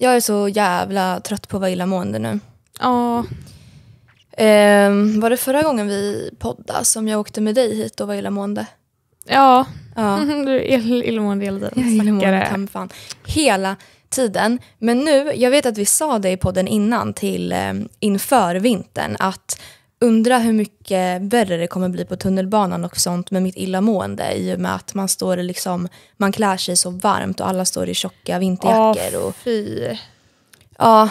Jag är så jävla trött på att vara illamående nu. Ja. Ehm, var det förra gången vi poddade som jag åkte med dig hit och var illamående? Ja, ja. du är ill illamående hela tiden. Jag är fan. Hela tiden. Men nu, jag vet att vi sa det i podden innan till eh, inför vintern att Undra hur mycket värre det kommer bli på tunnelbanan och sånt med mitt illamående i och med att man står liksom, man klär sig så varmt och alla står i tjocka vinterjackor. Åh, fy. Ja,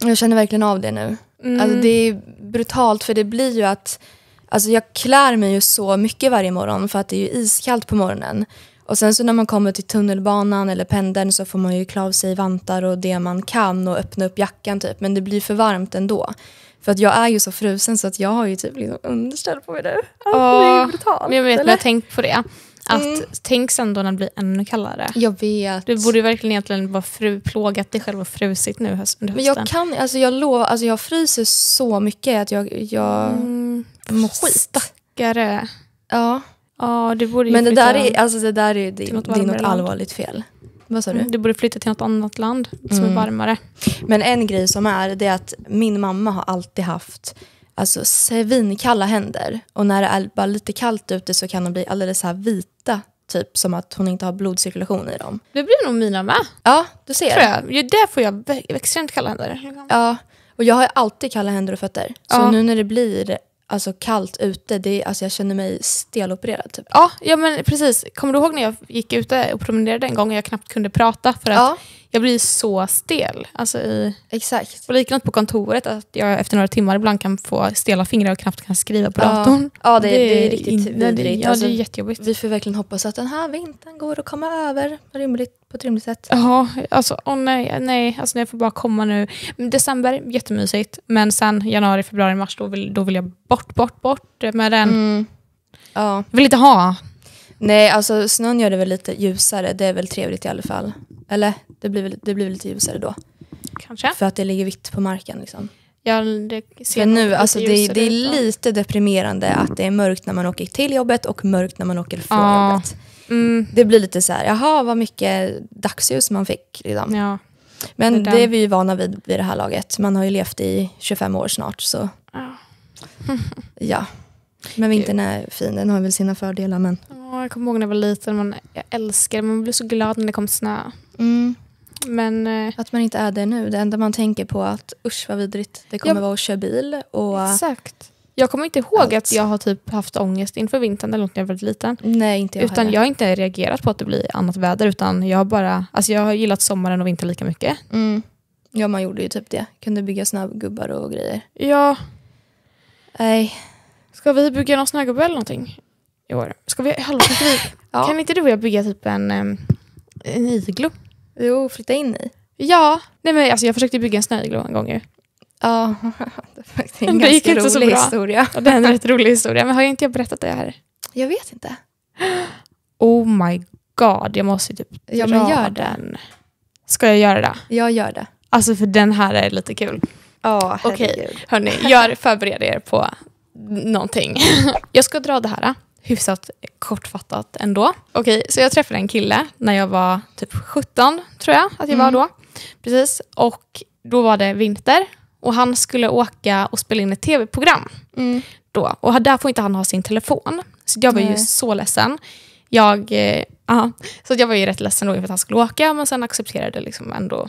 jag känner verkligen av det nu. Mm. Alltså, det är brutalt för det blir ju att, alltså jag klär mig ju så mycket varje morgon för att det är ju iskallt på morgonen. Och sen så när man kommer till tunnelbanan eller pendeln så får man ju klä av sig vantar och det man kan och öppna upp jackan typ. Men det blir för varmt ändå. För att jag är ju så frusen så att jag har ju typ liksom underställ på mig nu. Alltså, oh, det är brutalt. Jag vet, eller? jag har tänkt på det. Att mm. Tänk sen då när det blir ännu kallare. Jag vet. Du borde verkligen egentligen vara fru, plågat dig själv och frusit nu höst, under hösten. Men jag kan, alltså jag lovar, alltså jag fryser så mycket att jag, jag mm. mår skit. Stackare. Ja. Ja, det borde Men det där, är, alltså det där är, det, det är något allvarligt fel. Vad sa du? Mm, du borde flytta till något annat land som mm. är varmare. Men en grej som är, det är att min mamma har alltid haft alltså, svinkalla händer. Och när det är bara lite kallt ute så kan de bli alldeles så vita typ som att hon inte har blodcirkulation i dem. Det blir nog mina med. Ja, du ser. Tror jag. Ja, där får jag extremt kalla händer. Ja, och jag har alltid kalla händer och fötter. Så ja. nu när det blir alltså, kallt ute, det, alltså, jag känner mig stelopererad. Typ. Ja, ja, men precis. Kommer du ihåg när jag gick ute och promenerade en gång och jag knappt kunde prata för att ja. jag blir så stel. Alltså, i, Exakt. Och likadant på kontoret, att jag efter några timmar ibland kan få stela fingrar och knappt kan skriva på ja. datorn. Ja, det, det, det är riktigt in, vidrigt. Ja, det är alltså. jättejobbigt. vi får verkligen hoppas att den här vintern går att komma över rimligt på ett rimligt sätt. Ja, alltså åh oh nej, nej, alltså jag får bara komma nu. December, jättemysigt, men sen januari, februari, mars, då vill, då vill jag bort, bort, bort med den. Mm. Ja. vill inte ha. Nej, alltså snön gör det väl lite ljusare, det är väl trevligt i alla fall. Eller? Det blir, det blir lite ljusare då. Kanske. För att det ligger vitt på marken liksom. Ja, det ser För nu, alltså det, det, är lite deprimerande att det är mörkt när man åker till jobbet och mörkt när man åker från ja. jobbet. Mm. Det blir lite så här, jaha vad mycket dagsljus man fick. Liksom. Ja. Men det, det, är vi ju vana vid vid det här laget. Man har ju levt i 25 år snart. Så. Ja. ja. Men vintern är fin, den har väl sina fördelar. Men... jag kommer ihåg när jag var liten, man, jag älskade man blev så glad när det kom snö. Mm. Men, eh, att man inte är det nu. Det enda man tänker på är att usch vad vidrigt det kommer ja, vara att köra bil. Och exakt. Jag kommer inte ihåg Allt. att jag har typ haft ångest inför vintern eller något när jag var väldigt liten. Nej, inte jag Utan heller. jag har inte reagerat på att det blir annat väder utan jag har bara, alltså jag har gillat sommaren och vintern lika mycket. Mm. Ja, man gjorde ju typ det. Kunde bygga snögubbar och grejer. Ja. Nej. Ska vi bygga någon snögubbe eller någonting i år? Ska vi, hallå, kan, vi, ja. kan inte du och jag bygga typ en, en iglo? Jo, flytta in i. Ja, nej men alltså jag försökte bygga en snöiglo en gång ju. Ja, det var faktiskt en det gick ganska inte så bra. historia. Ja, det är en rätt rolig historia, men har jag inte jag berättat det här? Jag vet inte. Oh my god, jag måste typ Ja, men dra gör det. den. Ska jag göra det? Jag gör det. Alltså för den här är lite kul. Ja, Okej, herregud. hörni, gör, förbered er på någonting. Jag ska dra det här hyfsat kortfattat ändå. Okej, så jag träffade en kille när jag var typ 17, tror jag att jag var mm. då. Precis, och då var det vinter och han skulle åka och spela in ett tv-program. Mm. Då. Och där får inte han ha sin telefon. Så jag var Nej. ju så ledsen. Jag, eh, så jag var ju rätt ledsen då inför att han skulle åka, men sen accepterade liksom ändå,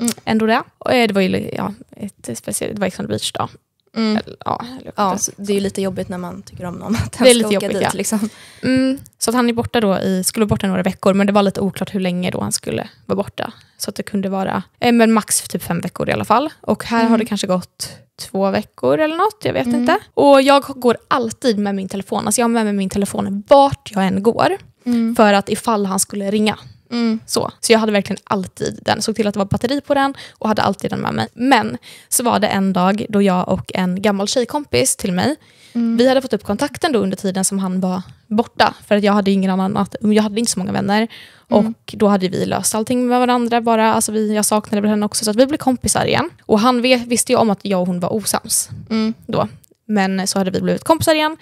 mm. ändå det. Och, eh, det var ju ja, ett speciellt, det var Ex on the beach då. Mm. Eller, ja, eller ja det är ju lite jobbigt när man tycker om någon att den det är lite åka jobbigt, dit. Ja. Liksom. Mm. Så att han är borta då i, skulle vara borta några veckor men det var lite oklart hur länge då han skulle vara borta. Så att det kunde vara eh, men max typ fem veckor i alla fall. Och här mm. har det kanske gått två veckor eller något, jag vet mm. inte. Och jag går alltid med min telefon, alltså jag har med mig min telefon vart jag än går. Mm. För att ifall han skulle ringa Mm. Så. så jag hade verkligen alltid den. Såg till att det var batteri på den och hade alltid den med mig. Men så var det en dag då jag och en gammal tjejkompis till mig, mm. vi hade fått upp kontakten då under tiden som han var borta. För att jag hade ingen annan, jag hade inte så många vänner. Mm. Och då hade vi löst allting med varandra bara. Alltså vi, jag saknade henne också så att vi blev kompisar igen. Och han vet, visste ju om att jag och hon var osams mm. då. Men så hade vi blivit kompisar igen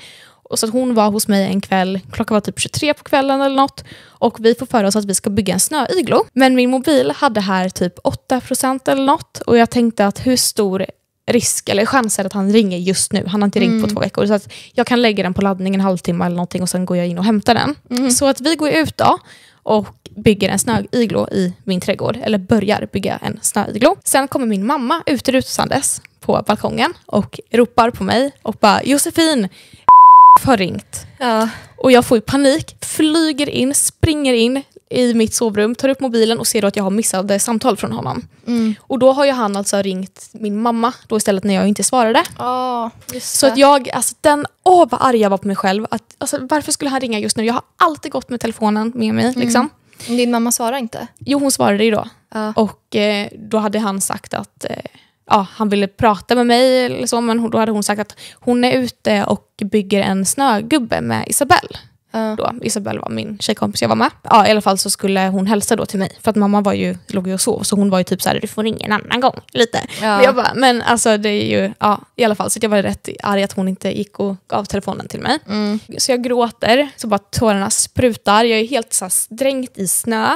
så att hon var hos mig en kväll, klockan var typ 23 på kvällen eller något och vi får för oss att vi ska bygga en snöiglo. Men min mobil hade här typ 8% eller något och jag tänkte att hur stor risk eller chans är att han ringer just nu. Han har inte ringt mm. på två veckor. Så att jag kan lägga den på laddning en halvtimme eller någonting och sen går jag in och hämtar den. Mm. Så att vi går ut då och bygger en snöiglo i min trädgård. Eller börjar bygga en snöiglo. Sen kommer min mamma ut på balkongen och ropar på mig och bara “Josefin, har ringt. Ja. Och jag får panik, flyger in, springer in i mitt sovrum, tar upp mobilen och ser då att jag har missade samtal från honom. Mm. Och då har ju han alltså ringt min mamma då istället när jag inte svarade. Oh, så att jag, alltså den, åh vad arg jag var på mig själv. Att, alltså, varför skulle han ringa just nu? Jag har alltid gått med telefonen med mig. Mm. Liksom. Din mamma svarade inte? Jo, hon svarade ju då. Uh. Och eh, då hade han sagt att eh, ja, han ville prata med mig eller så, men då hade hon sagt att hon är ute och bygger en snögubbe med Isabelle. Uh. Isabelle var min tjejkompis jag var med. Ja, I alla fall så skulle hon hälsa då till mig, för att mamma var ju, låg ju och sov, så hon var ju typ såhär du får ringa en annan gång. lite. Ja. Men, jag bara, men alltså det är ju, ja, i alla fall, så jag var rätt arg att hon inte gick och gav telefonen till mig. Mm. Så jag gråter, så bara tårarna sprutar, jag är helt så här, dränkt i snö.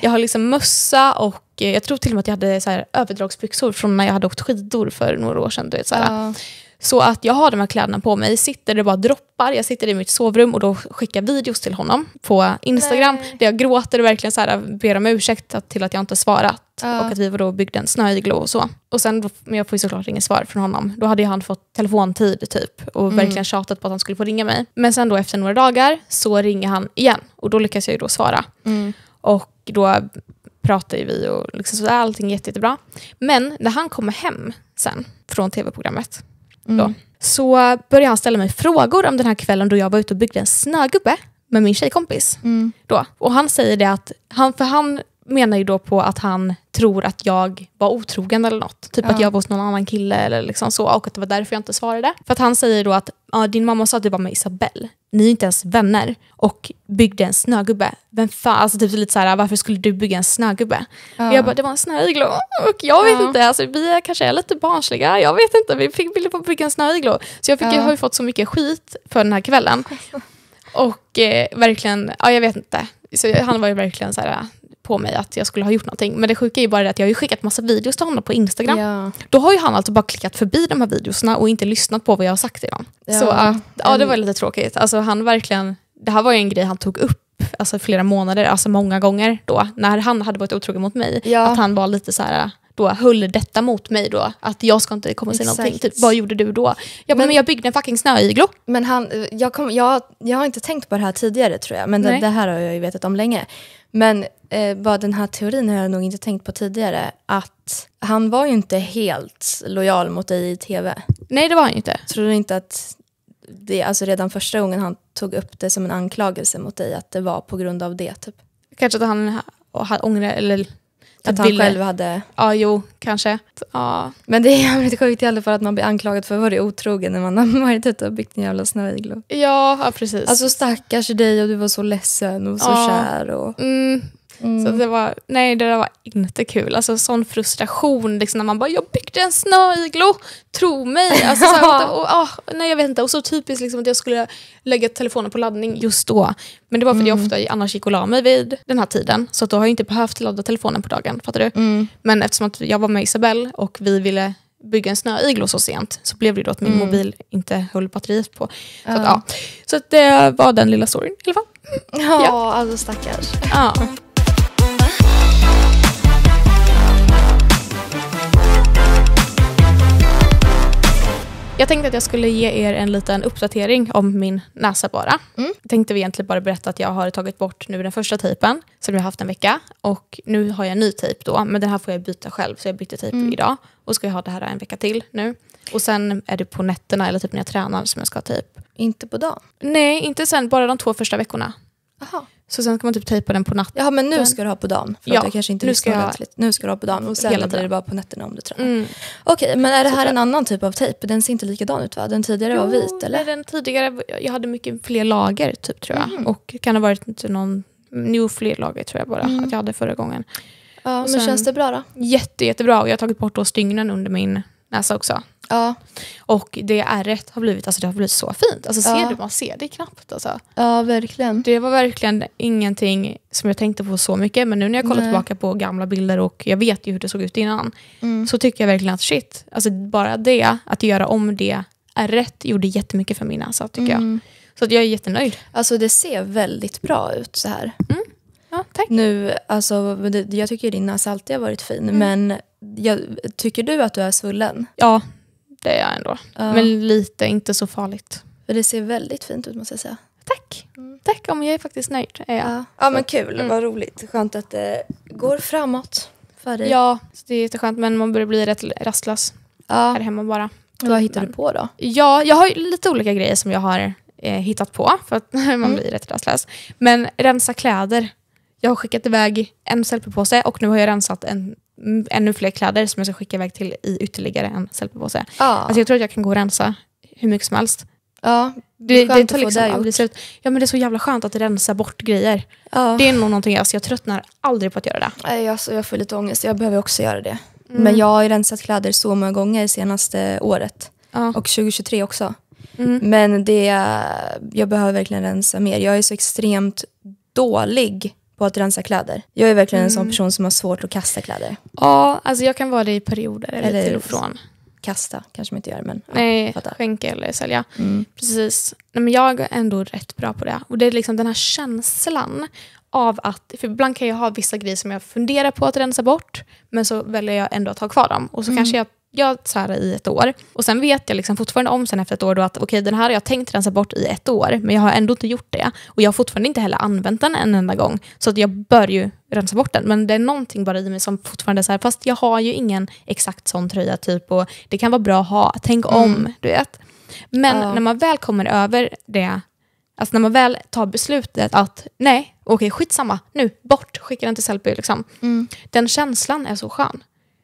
Jag har liksom mössa och Eh, jag tror till och med att jag hade så här, överdragsbyxor från när jag hade åkt skidor för några år sedan. Du vet, så, ja. så att jag har de här kläderna på mig, sitter det bara droppar, jag sitter i mitt sovrum och då skickar videos till honom på Instagram Nej. där jag gråter och verkligen så här, ber om ursäkt till att jag inte svarat. Ja. Och att vi var då byggde en snöiglo och så. Och sen, men jag får ju såklart inget svar från honom. Då hade han fått telefontid typ och mm. verkligen tjatat på att han skulle få ringa mig. Men sen då efter några dagar så ringer han igen och då lyckas jag ju då svara. Mm. Och då pratar ju vi och liksom så allting är jätte, jättebra. Men när han kommer hem sen från tv-programmet mm. då, så börjar han ställa mig frågor om den här kvällen då jag var ute och byggde en snögubbe med min tjejkompis. Mm. Då. Och han säger det att, han, för han menar ju då på att han tror att jag var otrogen eller något. Typ ja. att jag var hos någon annan kille eller liksom så och att det var därför jag inte svarade. För att han säger då att ah, din mamma sa att du var med Isabelle ni är inte ens vänner och byggde en snögubbe. Vem fan, alltså typ lite så här, varför skulle du bygga en snögubbe? Ja. jag bara, det var en snöiglo. Och jag vet ja. inte, alltså, vi är kanske är lite barnsliga, jag vet inte, vi fick bilder på att bygga en snöiglo. Så jag, fick, ja. jag har ju fått så mycket skit för den här kvällen. Och eh, verkligen, ja jag vet inte. Så han var ju verkligen så här, på mig att jag skulle ha gjort någonting. Men det sjuka är ju bara det att jag har ju skickat massa videos till honom på Instagram. Ja. Då har ju han alltså bara klickat förbi de här videorna och inte lyssnat på vad jag har sagt till honom. Ja. Så ja, det var lite tråkigt. Alltså, han verkligen, det här var ju en grej han tog upp alltså, flera månader, alltså många gånger då, när han hade varit otrogen mot mig. Ja. Att han var lite så här då höll detta mot mig då. Att jag ska inte komma och säga Exakt. någonting. Typ, vad gjorde du då? Jag, men, men jag byggde en fucking snöiglo. Men han, jag, kom, jag, jag har inte tänkt på det här tidigare tror jag, men det, det, här har jag ju vetat om länge. Men eh, bara den här teorin har jag nog inte tänkt på tidigare. Att han var ju inte helt lojal mot dig i tv. Nej, det var han ju inte. Tror du inte att det, alltså redan första gången han tog upp det som en anklagelse mot dig, att det var på grund av det? Typ? Kanske att han, ångrade, eller att typ han själv hade... Ja, jo, kanske. Ja. Men det är jävligt sjukt i alla fall att man blir anklagad för att vara otrogen när man har varit ute och byggt en jävla snöiglo. Ja, ja, precis. Alltså stackars dig och du var så ledsen och så ja. kär. Och... Mm, Mm. Så det var, nej det där var inte kul. Alltså sån frustration liksom, när man bara “jag byggde en snöiglo, tro mig”. Alltså, så här, och, och, ah, och, nej, jag vet inte. och så typiskt liksom, att jag skulle lägga telefonen på laddning just då. Men det var för att mm. jag ofta annars gick och la mig vid den här tiden. Så då har jag inte behövt ladda telefonen på dagen. Fattar du? Mm. Men eftersom att jag var med Isabelle och vi ville bygga en snöiglo så sent så blev det då att min mm. mobil inte höll batteriet på. Så, uh. att, ja. så att det var den lilla storyn i alla fall. Ja, ja. alltså stackars. Ja. Jag tänkte att jag skulle ge er en liten uppdatering om min näsa bara. Mm. Jag tänkte egentligen bara berätta att jag har tagit bort nu den första tejpen som jag har haft en vecka och nu har jag en ny tejp då, men den här får jag byta själv så jag bytte tejp mm. idag och ska jag ha det här en vecka till nu. Och sen är det på nätterna eller typ när jag tränar som jag ska ha tejp. Inte på dagen? Nej, inte sen, bara de två första veckorna. Aha. Så sen ska man typ tejpa den på natten. Ja men nu ska du ha på dagen. Förlåt, ja, jag kanske inte nu ska jag... ordentligt. Nu ska du ha på dagen och sen Hela blir det bara på nätterna om du tränar. Mm. Okej, okay, men är det här en annan typ av tejp? Den ser inte likadan ut va? Den tidigare jo, var vit eller? den tidigare, jag hade mycket fler lager typ tror jag. Mm. Och kan ha varit någon, nu fler lager tror jag bara mm. att jag hade förra gången. Ja, och men sen, känns det bra då? Jätte, jättebra och jag har tagit bort då stygnen under min näsa också. Ja. Och det ärret har blivit, alltså det har blivit så fint. Alltså ser ja. du, man ser det knappt alltså. Ja, verkligen. Det var verkligen ingenting som jag tänkte på så mycket, men nu när jag kollar Nej. tillbaka på gamla bilder och jag vet ju hur det såg ut innan, mm. så tycker jag verkligen att shit, alltså bara det, att göra om det ärret gjorde jättemycket för min näsa tycker mm. jag. Så jag är jättenöjd. Alltså det ser väldigt bra ut så här. Mm. Ja, tack. Nu, alltså, jag tycker din näsa alltid har varit fin, mm. men jag, tycker du att du är svullen? Ja, det är jag ändå. Ja. Men lite, inte så farligt. För det ser väldigt fint ut måste jag säga. Tack! Mm. Tack, ja, men jag är faktiskt nöjd. Är jag. Ja. ja men kul, mm. vad roligt. Skönt att det går framåt för dig. Ja, det är jätteskönt men man börjar bli rätt rastlös ja. här hemma bara. Vad mm. hittar du på då? Ja, jag har lite olika grejer som jag har eh, hittat på för att man mm. blir rätt rastlös. Men rensa kläder. Jag har skickat iväg en selfiepåse och nu har jag rensat en ännu fler kläder som jag ska skicka iväg till i ytterligare en selfiepåse. Ja. Alltså jag tror att jag kan gå och rensa hur mycket som helst. Ja, det, det, det tar liksom det aldrig Ja, men det är så jävla skönt att rensa bort grejer. Ja. Det är nog någonting, alltså, jag tröttnar aldrig på att göra det. Nej, alltså, jag får lite ångest, jag behöver också göra det. Mm. Men jag har rensat kläder så många gånger senaste året. Ja. Och 2023 också. Mm. Men det, jag behöver verkligen rensa mer. Jag är så extremt dålig på att rensa kläder. Jag är verkligen en sån mm. person som har svårt att kasta kläder. Ja, alltså jag kan vara det i perioder eller, eller till typ och från. Kasta kanske man inte gör, men Nej, ja, skänka eller sälja. Mm. Precis. Nej, men jag är ändå rätt bra på det. Och det är liksom den här känslan av att, för ibland kan jag ha vissa grejer som jag funderar på att rensa bort, men så väljer jag ändå att ha kvar dem. Och så mm. kanske jag jag så i ett år. Och sen vet jag liksom fortfarande om sen efter ett år då att okej, okay, den här har jag tänkt rensa bort i ett år, men jag har ändå inte gjort det. Och jag har fortfarande inte heller använt den en enda gång. Så att jag bör ju rensa bort den. Men det är någonting bara i mig som fortfarande är så här, fast jag har ju ingen exakt sån tröja typ och det kan vara bra att ha, tänk mm. om, du vet. Men ja. när man väl kommer över det, alltså när man väl tar beslutet att nej, okej okay, skitsamma, nu, bort, skicka den till Sellpy. liksom. Mm. Den känslan är så skön.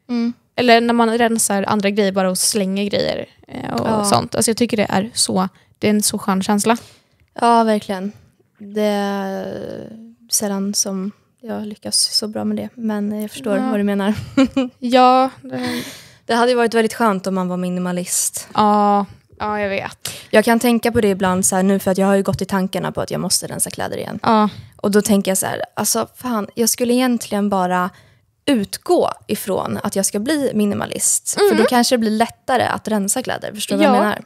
Mm. Eller när man rensar andra grejer bara och slänger grejer eh, och ja. sånt. Alltså jag tycker det är så, det är en så skön känsla. Ja, verkligen. Det är sällan som jag lyckas så bra med det. Men jag förstår ja. vad du menar. ja. Det... det hade varit väldigt skönt om man var minimalist. Ja, Ja, jag vet. Jag kan tänka på det ibland så här, nu för att jag har ju gått i tankarna på att jag måste rensa kläder igen. Ja. Och då tänker jag så här, alltså fan, jag skulle egentligen bara utgå ifrån att jag ska bli minimalist. Mm. För då kanske det blir lättare att rensa kläder. Förstår du ja. vad jag menar?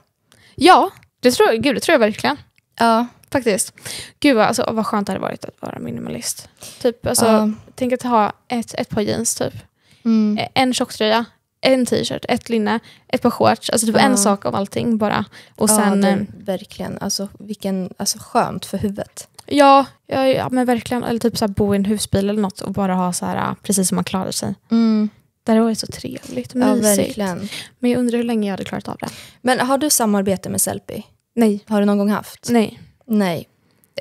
Ja, det tror, jag, gud, det tror jag verkligen. Ja. Faktiskt. Gud alltså, vad skönt det hade varit att vara minimalist. Typ, alltså, ja. Tänk att ha ett, ett par jeans, typ. Mm. E, en tjocktröja, en t-shirt, ett linne, ett par shorts. Alltså typ ja. en sak av allting bara. Och sen, ja, det, eh, verkligen. Alltså, vilken, alltså skönt för huvudet. Ja, ja, ja men verkligen. Eller typ så här, bo i en husbil eller något och bara ha så här, äh, precis som man klarar sig. Mm. Det hade varit så trevligt och mysigt. Ja, men jag undrar hur länge jag hade klarat av det. Men har du samarbete med Sellpy? Nej. Har du någon gång haft? Nej. Nej.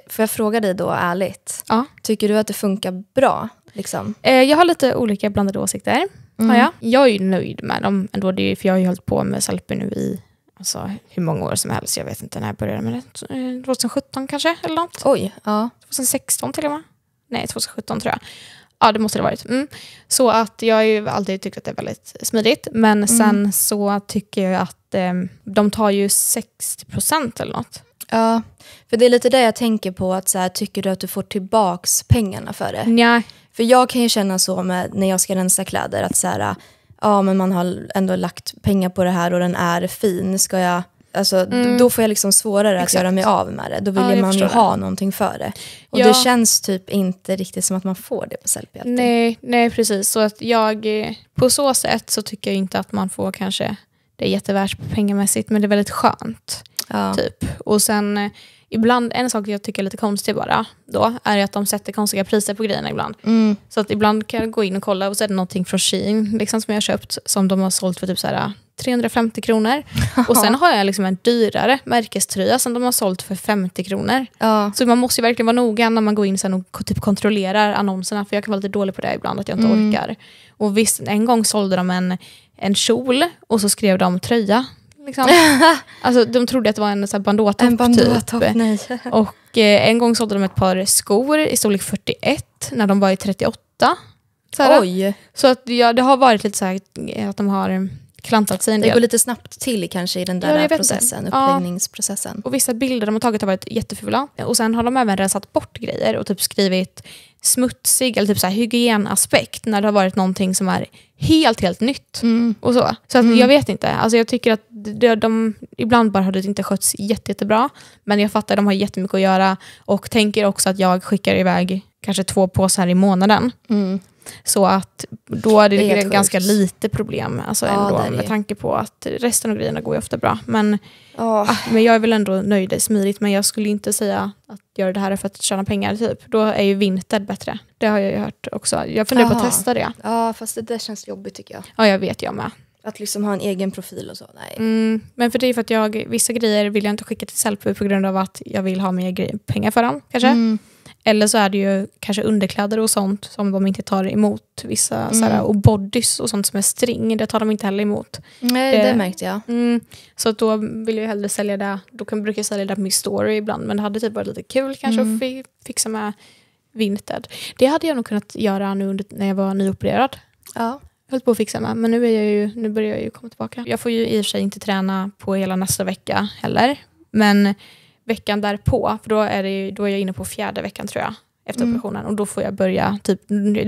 Får jag fråga dig då ärligt? Ja. Tycker du att det funkar bra? Liksom? Eh, jag har lite olika blandade åsikter. Mm. Har jag. jag är nöjd med dem ändå, det är, för jag har ju hållit på med Sellpy nu i alltså, hur många år som helst. Jag vet inte när jag började med det. 2017 eh, kanske, eller något. Oj, ja. 2016 till och med. Nej, 2017 tror jag. Ja, det måste det ha varit. Mm. Så att jag har ju alltid tyckt att det är väldigt smidigt. Men mm. sen så tycker jag att eh, de tar ju 60% eller något. Ja, för det är lite det jag tänker på. att så här, Tycker du att du får tillbaka pengarna för det? Nej. För jag kan ju känna så med, när jag ska rensa kläder. att så här, ja men man har ändå lagt pengar på det här och den är fin, ska jag Alltså, mm. Då får jag liksom svårare Exakt. att göra mig av med det. Då vill ja, man ju ha någonting för det. Och ja. det känns typ inte riktigt som att man får det på Sellpy nej, nej, precis. Så att jag, på så sätt så tycker jag inte att man får kanske det är jättevärt pengamässigt men det är väldigt skönt. Ja. Typ. Och sen eh, ibland, en sak jag tycker är lite konstig bara då, är att de sätter konstiga priser på grejerna ibland. Mm. Så att ibland kan jag gå in och kolla och så är det någonting från Shein liksom, som jag har köpt som de har sålt för typ så här, 350 eh, kronor. och sen har jag liksom en dyrare märkeströja som de har sålt för 50 kronor. Ja. Så man måste verkligen vara noga när man går in sen och typ kontrollerar annonserna för jag kan vara lite dålig på det ibland att jag inte mm. orkar. Och visst, en gång sålde de en, en kjol och så skrev de tröja Liksom. alltså, de trodde att det var en så bandåtopp. En bandåtopp, typ. nej. och eh, en gång sålde de ett par skor i storlek 41 när de var i 38. Såhär. Oj! Så att, ja, det har varit lite så eh, att de har klantat sig en del. Det går lite snabbt till kanske i den där, ja, där processen, uppläggningsprocessen. Ja. Och vissa bilder de har tagit har varit jättefula. Och sen har de även rensat bort grejer och typ skrivit smutsig eller typ hygienaspekt när det har varit någonting som är helt, helt nytt. Mm. Och så så att, mm. jag vet inte. Alltså, jag tycker att de, de ibland bara har det inte skötts jätte, jättebra. Men jag fattar, de har jättemycket att göra och tänker också att jag skickar iväg kanske två påsar i månaden. Mm. Så att då är det, det är ganska sjukt. lite problem alltså ja, ändå, med det. tanke på att resten av grejerna går ju ofta bra. Men, oh. men jag är väl ändå nöjd och smidigt. Men jag skulle inte säga att göra det här för att tjäna pengar. Typ. Då är ju vinter bättre. Det har jag ju hört också. Jag funderar Aha. på att testa det. Ja, fast det där känns jobbigt tycker jag. Ja, jag vet jag med. Att liksom ha en egen profil och så. Nej. Mm, men för det är för att jag, vissa grejer vill jag inte skicka till Sellpy på grund av att jag vill ha mer grejer, pengar för dem kanske. Mm. Eller så är det ju kanske underkläder och sånt som de inte tar emot. Vissa mm. såhär, Och bodys och sånt som är string, det tar de inte heller emot. Nej, det, det eh, märkte jag. Mm, så att då vill jag hellre sälja det. Då kan, brukar jag sälja det på min story ibland. Men det hade typ varit lite kul kanske mm. att fi, fixa med vinted. Det hade jag nog kunnat göra nu under, när jag var nyopererad. Ja. Jag höll på att fixa med, men nu, är jag ju, nu börjar jag ju komma tillbaka. Jag får ju i och för sig inte träna på hela nästa vecka heller, men veckan därpå, för då är, ju, då är jag inne på fjärde veckan tror jag, efter mm. operationen. Och då får jag börja, typ,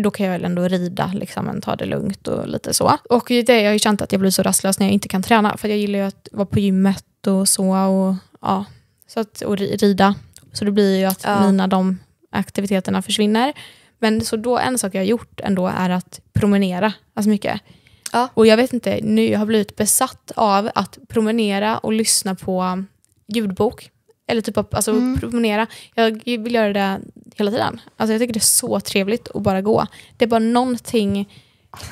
då kan jag väl ändå rida, liksom, ta det lugnt och lite så. Och det, jag har ju känt att jag blir så rastlös när jag inte kan träna, för jag gillar ju att vara på gymmet och så, och, ja, så att, och rida. Så det blir ju att ja. mina de aktiviteterna försvinner. Men så då en sak jag har gjort ändå är att promenera. Alltså mycket. Ja. Och jag vet inte, nu har jag blivit besatt av att promenera och lyssna på ljudbok. Eller typ att, alltså mm. promenera. Jag vill göra det hela tiden. Alltså jag tycker det är så trevligt att bara gå. Det är bara någonting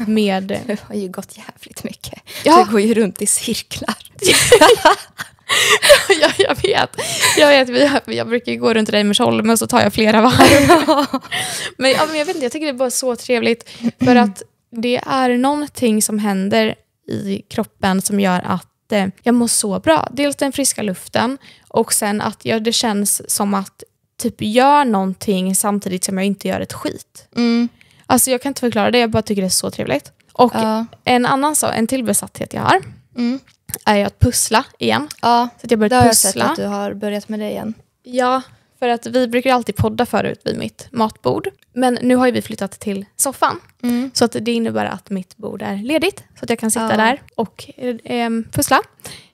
med... Du har ju gått jävligt mycket. Ja. Du går ju runt i cirklar. ja, jag vet. Jag, vet jag, jag brukar gå runt Reimersholm och så tar jag flera varv. men, ja, men jag vet inte, jag tycker det är bara så trevligt. För att det är någonting som händer i kroppen som gör att eh, jag mår så bra. Dels den friska luften och sen att jag, det känns som att typ gör någonting samtidigt som jag inte gör ett skit. Mm. Alltså jag kan inte förklara det, jag bara tycker det är så trevligt. Och uh. en annan så, en till besatthet jag har, mm är ju att pussla igen. Ja, så att jag börjat det har pussla. jag sett att du har börjat med det igen. Ja, för att vi brukar alltid podda förut vid mitt matbord. Men nu har ju vi flyttat till soffan. Mm. Så att det innebär att mitt bord är ledigt. Så att jag kan sitta ja. där och eh, pussla.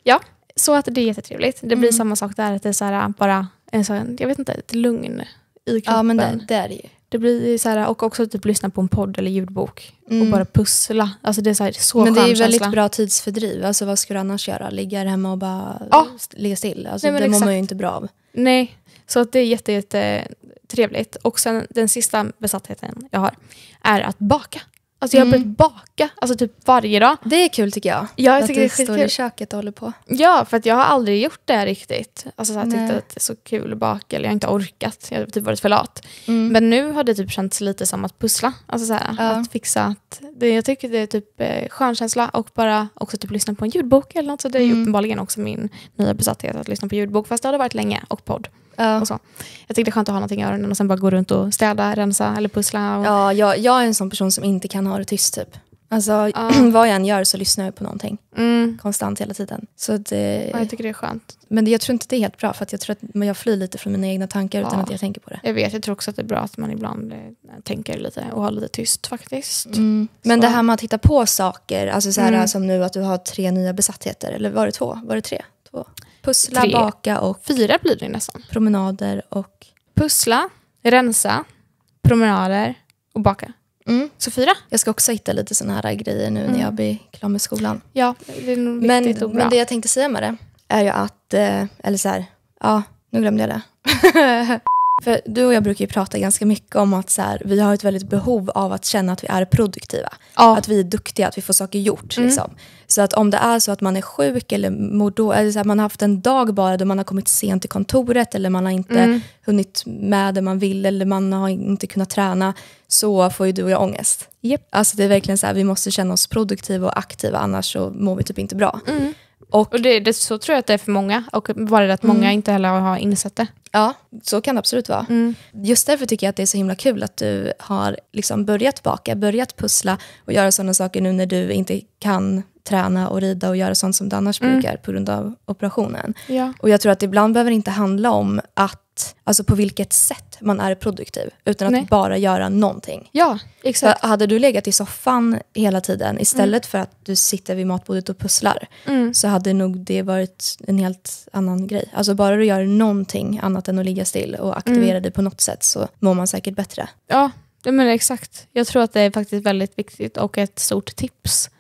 Ja, så att det är jättetrevligt. Det blir mm. samma sak där, att det är så här, bara en sån, jag vet inte, ett lugn i kroppen. Ja, men det, det är det ju. Det blir så här, och också typ lyssna på en podd eller ljudbok mm. och bara pussla. Alltså det är så, här, så Men det är ju väldigt bra tidsfördriv. Alltså vad ska du annars göra? Ligga här hemma och bara ja. ligga still? Alltså Nej, det exakt. mår man ju inte bra av. Nej, så att det är jätte, jätte trevligt. Och sen den sista besattheten jag har är att baka. Alltså jag har mm. börjat baka, alltså typ varje dag. Det är kul tycker jag. jag att du står i köket och håller på. Ja, för att jag har aldrig gjort det riktigt. Alltså så här, tyckte att det är så kul att baka, eller jag har inte orkat. Jag har typ varit för lat. Mm. Men nu har det typ känts lite som att pussla. Alltså så här, ja. att fixa. Att, det, jag tycker det är typ eh, skön känsla och bara också typ lyssna på en ljudbok eller något. Så det är mm. uppenbarligen också min nya besatthet att lyssna på ljudbok. Fast det har det varit länge och podd. Ja. Och så. Jag tycker det är skönt att ha någonting i öronen och sen bara gå runt och städa, rensa eller pussla. Och... Ja, jag, jag är en sån person som inte kan ha det tyst typ. Alltså uh. vad jag än gör så lyssnar jag på någonting. Mm. Konstant hela tiden. Så det... Eh, ja, jag tycker det är skönt. Men det, jag tror inte det är helt bra för jag tror att jag flyr lite från mina egna tankar ja. utan att jag tänker på det. Jag vet, jag tror också att det är bra att man ibland eh, tänker lite och har lite tyst faktiskt. Mm. Men det här med att hitta på saker, alltså så här, mm. som nu att du har tre nya besattheter, eller var det två? Var det tre? Två? Pussla, tre, baka och... Fyra blir det nästan. Promenader och... Pussla, rensa, promenader och baka. Mm. Så fyra. Jag ska också hitta lite såna här grejer nu mm. när jag blir klar med skolan. Ja, det är nog men, och bra. men det jag tänkte säga med det är ju att, eh, eller så här, ja, nu glömde jag det. För du och jag brukar ju prata ganska mycket om att så här, vi har ett väldigt behov av att känna att vi är produktiva. Ja. Att vi är duktiga, att vi får saker gjort. Mm. Liksom. Så att om det är så att man är sjuk eller mår då, eller så här, man har haft en dag bara då man har kommit sent till kontoret eller man har inte mm. hunnit med det man vill eller man har inte kunnat träna så får ju du och jag ångest. Yep. Alltså det är verkligen så här, vi måste känna oss produktiva och aktiva annars så mår vi typ inte bra. Mm. Och, och det, det, så tror jag att det är för många, och bara det att mm. många inte heller har insett det. Ja, så kan det absolut vara. Mm. Just därför tycker jag att det är så himla kul att du har liksom börjat baka, börjat pussla och göra sådana saker nu när du inte kan träna och rida och göra sånt som du annars mm. brukar på grund av operationen. Ja. Och jag tror att ibland behöver det inte handla om att, alltså på vilket sätt man är produktiv, utan Nej. att bara göra någonting. Ja, exakt. För hade du legat i soffan hela tiden istället mm. för att du sitter vid matbordet och pusslar mm. så hade nog det varit en helt annan grej. Alltså bara du gör någonting annat än att ligga still och aktivera mm. dig på något sätt så mår man säkert bättre. Ja, men exakt. Jag tror att det är faktiskt väldigt viktigt och ett stort tips.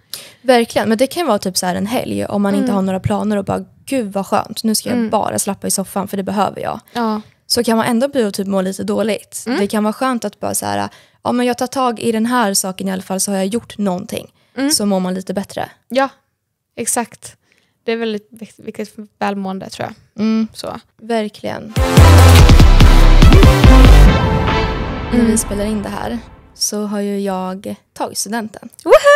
Verkligen, men det kan vara typ så en helg om man mm. inte har några planer och bara gud vad skönt, nu ska jag mm. bara slappa i soffan för det behöver jag. Ja så kan man ändå bli och typ må lite dåligt. Mm. Det kan vara skönt att bara så här, ja men jag tar tag i den här saken i alla fall så har jag gjort någonting. Mm. Så mår man lite bättre. Ja, exakt. Det är väldigt viktigt för välmående tror jag. Mm. Så. Verkligen. Mm. När vi spelar in det här så har ju jag tagit studenten. Woho!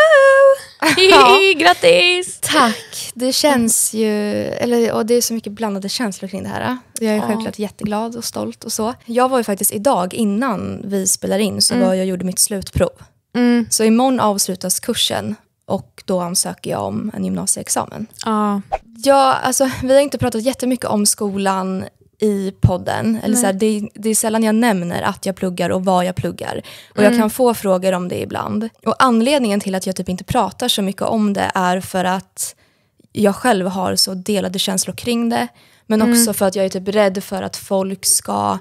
Ja. Grattis! Tack! Det känns ju, eller, och det är så mycket blandade känslor kring det här. Jag är ja. självklart jätteglad och stolt och så. Jag var ju faktiskt idag, innan vi spelar in, så mm. var jag gjorde mitt slutprov. Mm. Så imorgon avslutas kursen och då ansöker jag om en gymnasieexamen. Ja. Ja, alltså, vi har inte pratat jättemycket om skolan i podden. Eller så här, det, det, är sällan jag nämner att jag pluggar och vad jag pluggar. Och mm. jag kan få frågor om det ibland. Och anledningen till att jag typ inte pratar så mycket om det är för att jag själv har så delade känslor kring det. Men mm. också för att jag är typ rädd för att folk ska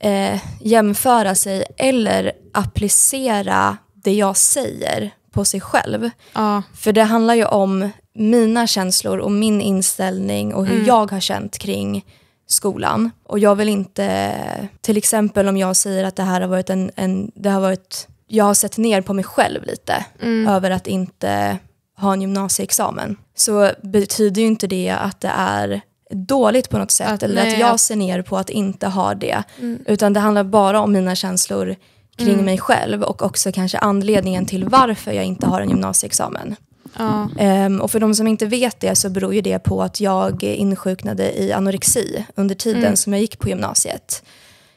eh, jämföra sig eller applicera det jag säger på sig själv. Ja. För det handlar ju om mina känslor och min inställning och hur mm. jag har känt kring skolan. Och jag vill inte, till exempel om jag säger att det här har varit en, en det har varit, jag har sett ner på mig själv lite mm. över att inte ha en gymnasieexamen. Så betyder ju inte det att det är dåligt på något sätt att, eller nej, att jag ser ner på att inte ha det. Mm. Utan det handlar bara om mina känslor kring mm. mig själv och också kanske anledningen till varför jag inte har en gymnasieexamen. Ja. Ehm, och för de som inte vet det så beror ju det på att jag insjuknade i anorexi under tiden mm. som jag gick på gymnasiet.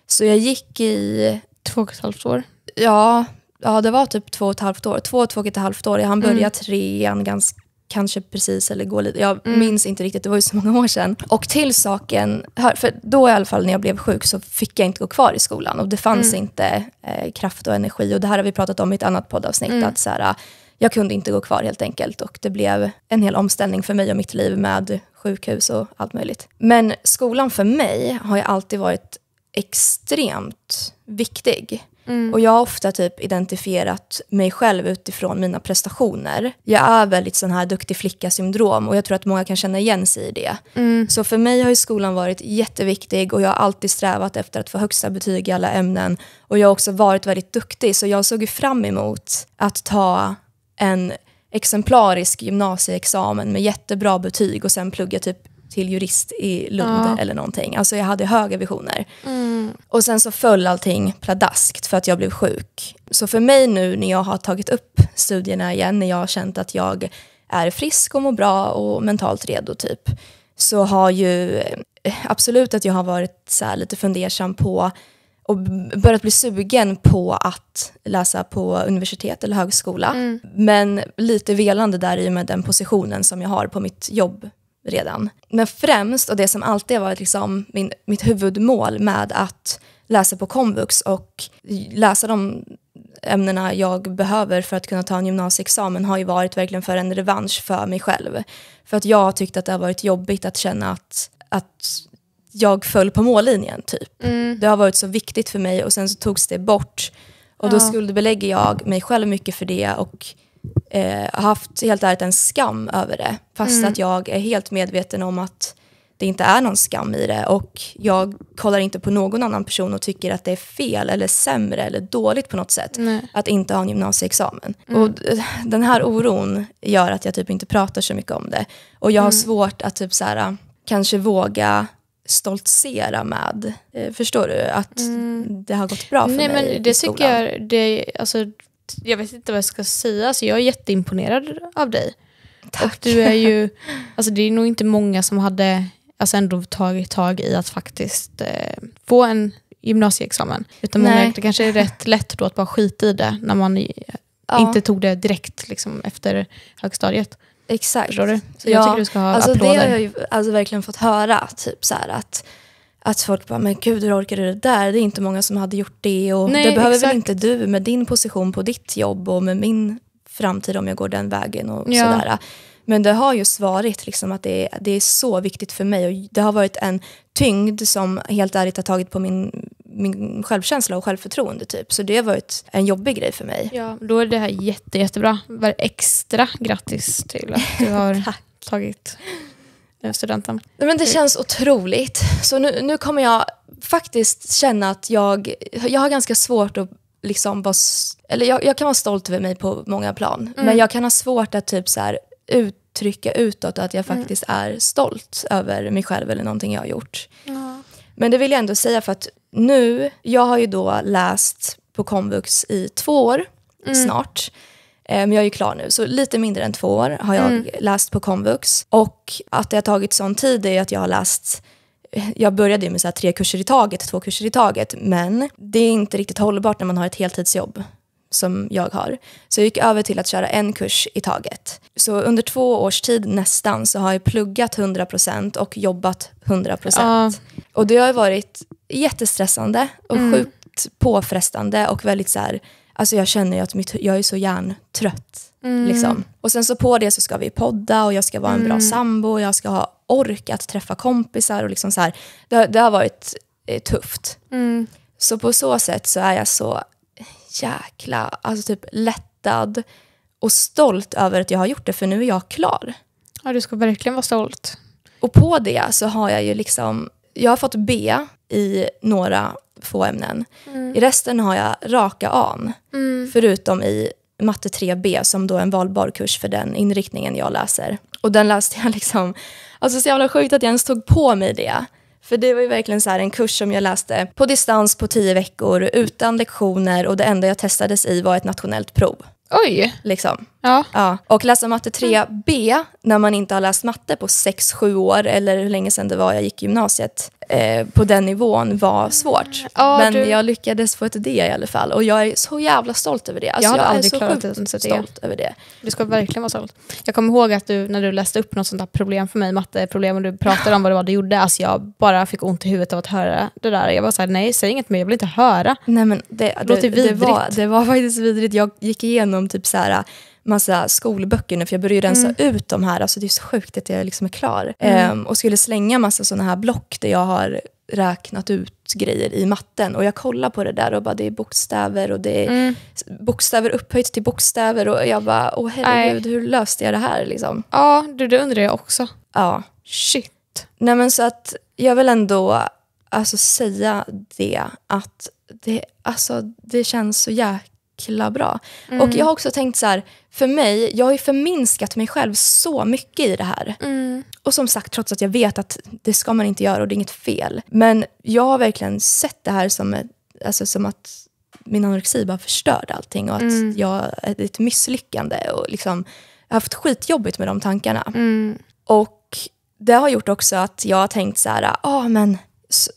Så jag gick i... Två och ett halvt år? Ja, ja det var typ två och ett halvt år. Två, två och ett halvt år. Jag hann börja mm. trean ganska kanske precis eller gå lite, jag mm. minns inte riktigt, det var ju så många år sedan. Och till saken, för då i alla fall när jag blev sjuk så fick jag inte gå kvar i skolan och det fanns mm. inte eh, kraft och energi och det här har vi pratat om i ett annat poddavsnitt, mm. att så här, jag kunde inte gå kvar helt enkelt och det blev en hel omställning för mig och mitt liv med sjukhus och allt möjligt. Men skolan för mig har ju alltid varit extremt viktig. Mm. Och jag har ofta typ identifierat mig själv utifrån mina prestationer. Jag är väldigt sån här duktig flicka-syndrom och jag tror att många kan känna igen sig i det. Mm. Så för mig har ju skolan varit jätteviktig och jag har alltid strävat efter att få högsta betyg i alla ämnen. Och jag har också varit väldigt duktig så jag såg ju fram emot att ta en exemplarisk gymnasieexamen med jättebra betyg och sen plugga typ till jurist i Lund ja. eller någonting. Alltså jag hade höga visioner. Mm. Och sen så föll allting pladaskt för att jag blev sjuk. Så för mig nu när jag har tagit upp studierna igen, när jag har känt att jag är frisk och mår bra och mentalt redo typ, så har ju eh, absolut att jag har varit så lite fundersam på och börjat bli sugen på att läsa på universitet eller högskola. Mm. Men lite velande där i och med den positionen som jag har på mitt jobb redan. Men främst, och det som alltid har varit liksom min, mitt huvudmål med att läsa på komvux och läsa de ämnena jag behöver för att kunna ta en gymnasieexamen har ju varit verkligen för en revansch för mig själv. För att jag har tyckt att det har varit jobbigt att känna att, att jag föll på mållinjen typ. Mm. Det har varit så viktigt för mig och sen så togs det bort. Och då skuldbelägger jag mig själv mycket för det och eh, har haft helt ärligt en skam över det. Fast mm. att jag är helt medveten om att det inte är någon skam i det och jag kollar inte på någon annan person och tycker att det är fel eller sämre eller dåligt på något sätt Nej. att inte ha en gymnasieexamen. Mm. Och den här oron gör att jag typ inte pratar så mycket om det. Och jag har mm. svårt att typ så här, kanske våga stoltsera med. Eh, förstår du? Att mm. det har gått bra för Nej, mig Nej men det tycker jag, det, alltså, jag vet inte vad jag ska säga, alltså, jag är jätteimponerad av dig. Tack. Och du är ju, alltså det är nog inte många som hade alltså ändå tagit tag i att faktiskt eh, få en gymnasieexamen. Utan många, det kanske är rätt lätt då att bara skita i det när man ja. inte tog det direkt liksom, efter högstadiet. Exakt. Förstår du? Så jag tycker du ska ha alltså applåder. Det har jag ju alltså verkligen fått höra. Typ så här, att, att folk bara, men gud hur orkar du det där? Det är inte många som hade gjort det. Och Nej, det behöver exakt. väl inte du med din position på ditt jobb och med min framtid om jag går den vägen och ja. sådär. Men det har just varit liksom att det är, det är så viktigt för mig och det har varit en tyngd som helt ärligt har tagit på min min självkänsla och självförtroende. Typ. Så det var ett, en jobbig grej för mig. Ja, då är det här jätte, jättebra. Var extra grattis till att du har tagit studenten. Men det känns otroligt. Så nu, nu kommer jag faktiskt känna att jag, jag har ganska svårt att liksom vara, eller jag, jag, kan vara stolt över mig på många plan, mm. men jag kan ha svårt att typ så här, uttrycka utåt att jag mm. faktiskt mm. är stolt över mig själv eller någonting jag har gjort. Mm. Men det vill jag ändå säga för att nu, jag har ju då läst på komvux i två år mm. snart. Men ehm, jag är ju klar nu, så lite mindre än två år har jag mm. läst på komvux. Och att det har tagit sån tid är att jag har läst jag började ju med så tre kurser i taget, två kurser i taget, men det är inte riktigt hållbart när man har ett heltidsjobb som jag har. Så jag gick över till att köra en kurs i taget. Så under två års tid nästan så har jag pluggat 100% och jobbat 100%. Ja. Och det har varit jättestressande och mm. sjukt påfrestande och väldigt så här, alltså jag känner ju att mitt, jag är så hjärntrött. Mm. Liksom. Och sen så på det så ska vi podda och jag ska vara en bra mm. sambo och jag ska ha ork att träffa kompisar och liksom så här, det, det har varit eh, tufft. Mm. Så på så sätt så är jag så jäkla alltså typ lättad och stolt över att jag har gjort det, för nu är jag klar. Ja, du ska verkligen vara stolt. Och på det så har jag ju liksom jag har fått B i några få ämnen. Mm. I resten har jag raka A'n, mm. förutom i matte 3B som då är en valbar kurs för den inriktningen jag läser. Och den läste jag liksom, alltså så jävla sjukt att jag ens tog på mig det. För det var ju verkligen så en kurs som jag läste på distans på tio veckor utan lektioner och det enda jag testades i var ett nationellt prov. Oj! Liksom. Ja. ja. Och läsa matte 3B mm. när man inte har läst matte på 6-7 år eller hur länge sedan det var jag gick gymnasiet eh, på den nivån var svårt. Ja, Men du... jag lyckades få ett D i alla fall och jag är så jävla stolt över det. Alltså, jag, jag aldrig är klarat så klarat sjukt stolt över det. Du ska verkligen vara stolt. Jag kommer ihåg att du när du läste upp något sånt där problem för mig, matteproblem och du pratade om vad det var du gjorde, alltså jag bara fick ont i huvudet av att höra det där. Jag var såhär, nej säg inget mer, jag vill inte höra. Nej, men det, det, det låter vidrigt. Det var, det var faktiskt vidrigt. Jag gick igenom igenom typ så här, äh, massa skolböcker nu, för jag började ju rensa mm. ut de här, alltså det är så sjukt att jag liksom är klar. Mm. Ehm, och skulle slänga massa sådana här block där jag har räknat ut grejer i matten och jag kollar på det där och bara det är bokstäver och det är mm. bokstäver upphöjt till bokstäver och jag bara åh herregud Nej. hur löste jag det här liksom? Ja, du det undrar jag också. Ja. Shit. Nej men så att jag vill ändå alltså säga det att det, alltså, det känns så jäkla jäkla bra. Mm. Och jag har också tänkt så här, för mig, jag har ju förminskat mig själv så mycket i det här. Mm. Och som sagt, trots att jag vet att det ska man inte göra och det är inget fel. Men jag har verkligen sett det här som, alltså som att min anorexi bara förstörde allting och att mm. jag är ett misslyckande. Och liksom, jag har haft skitjobbigt med de tankarna. Mm. Och det har gjort också att jag har tänkt så här, ah, men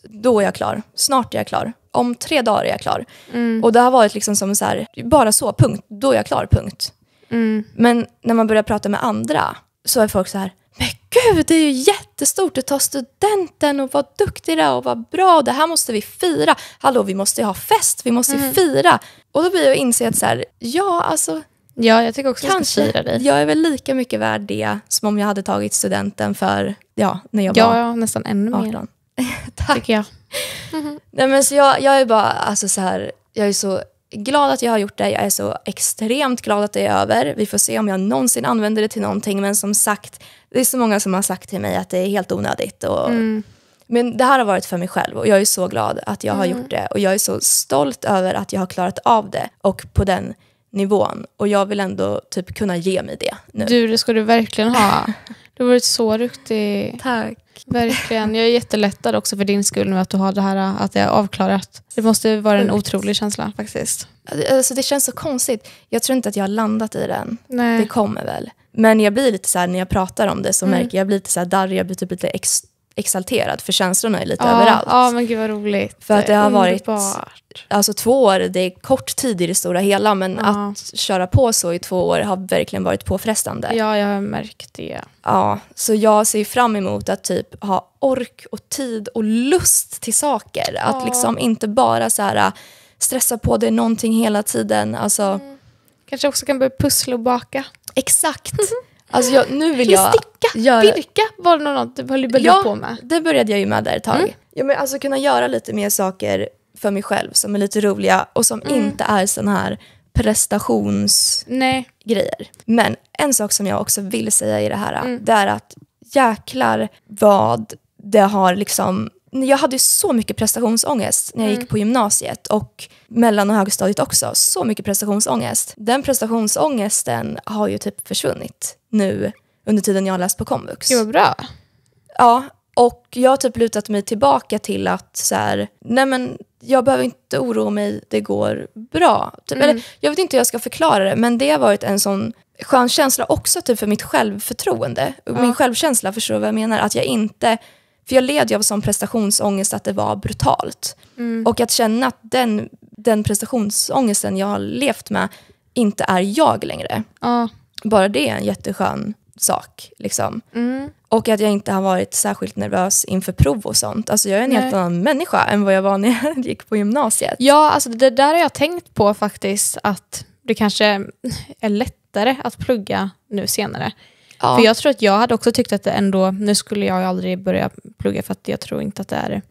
då är jag klar, snart är jag klar om tre dagar är jag klar. Mm. Och det har varit liksom som så här, bara så, punkt. Då är jag klar, punkt. Mm. Men när man börjar prata med andra så är folk så här, men gud det är ju jättestort att ta studenten och vad duktiga och vara bra det här måste vi fira. Hallå vi måste ju ha fest, vi måste mm. fira. Och då blir jag inse att så här, ja alltså Ja, jag tycker också kanske, att ska fira dig. Jag är väl lika mycket värd det som om jag hade tagit studenten för, ja, när jag ja, var Ja, nästan ännu mer. Tack. Tycker jag. Nej men så jag, jag är bara, alltså så här, jag är så glad att jag har gjort det. Jag är så extremt glad att det är över. Vi får se om jag någonsin använder det till någonting. Men som sagt, det är så många som har sagt till mig att det är helt onödigt. Och, mm. Men det här har varit för mig själv och jag är så glad att jag har mm. gjort det. Och jag är så stolt över att jag har klarat av det och på den nivån. Och jag vill ändå typ kunna ge mig det nu. Du, det ska du verkligen ha. Du har varit så duktig. Tack. Verkligen. Jag är jättelättad också för din skull nu att du har det här att det är avklarat. Det måste vara en otrolig känsla faktiskt. Alltså, alltså, det känns så konstigt. Jag tror inte att jag har landat i den. Nej. Det kommer väl. Men jag blir lite så här, när jag pratar om det så mm. märker jag, jag blir lite så här darrig, jag blir typ lite extra exalterad för känslorna är lite ja, överallt. Ja, men gud vad roligt. För att det har varit, alltså två år, det är kort tid i det stora hela, men ja. att köra på så i två år har verkligen varit påfrestande. Ja, jag har märkt det. Ja, så jag ser fram emot att typ ha ork och tid och lust till saker. Ja. Att liksom inte bara så här äh, stressa på dig någonting hela tiden. Alltså, mm. Kanske också kan börja pussla och baka. Exakt. Alltså jag, nu vill jag... Sticka, göra... virka var det något du höll ja, på med. det började jag ju med där ett tag. Mm. Ja, men alltså kunna göra lite mer saker för mig själv som är lite roliga och som mm. inte är sådana här prestationsgrejer. Men en sak som jag också vill säga i det här, mm. det är att jäklar vad det har liksom jag hade så mycket prestationsångest när jag mm. gick på gymnasiet och mellan och högstadiet också. Så mycket prestationsångest. Den prestationsångesten har ju typ försvunnit nu under tiden jag har läst på komvux. Det bra. Ja, och jag har typ lutat mig tillbaka till att så här, nej men jag behöver inte oroa mig, det går bra. Typ, mm. eller, jag vet inte hur jag ska förklara det, men det har varit en sån skön känsla också typ för mitt självförtroende. Ja. Min självkänsla, förstår du vad jag menar? Att jag inte för jag led ju av sån prestationsångest att det var brutalt. Mm. Och att känna att den, den prestationsångesten jag har levt med inte är jag längre. Ja. Bara det är en jätteskön sak. Liksom. Mm. Och att jag inte har varit särskilt nervös inför prov och sånt. Alltså jag är en Nej. helt annan människa än vad jag var när jag gick på gymnasiet. Ja, alltså det där har jag tänkt på faktiskt. Att det kanske är lättare att plugga nu senare. Ja. För jag tror att jag hade också tyckt att det ändå, nu skulle jag aldrig börja plugga för att jag tror inte att det är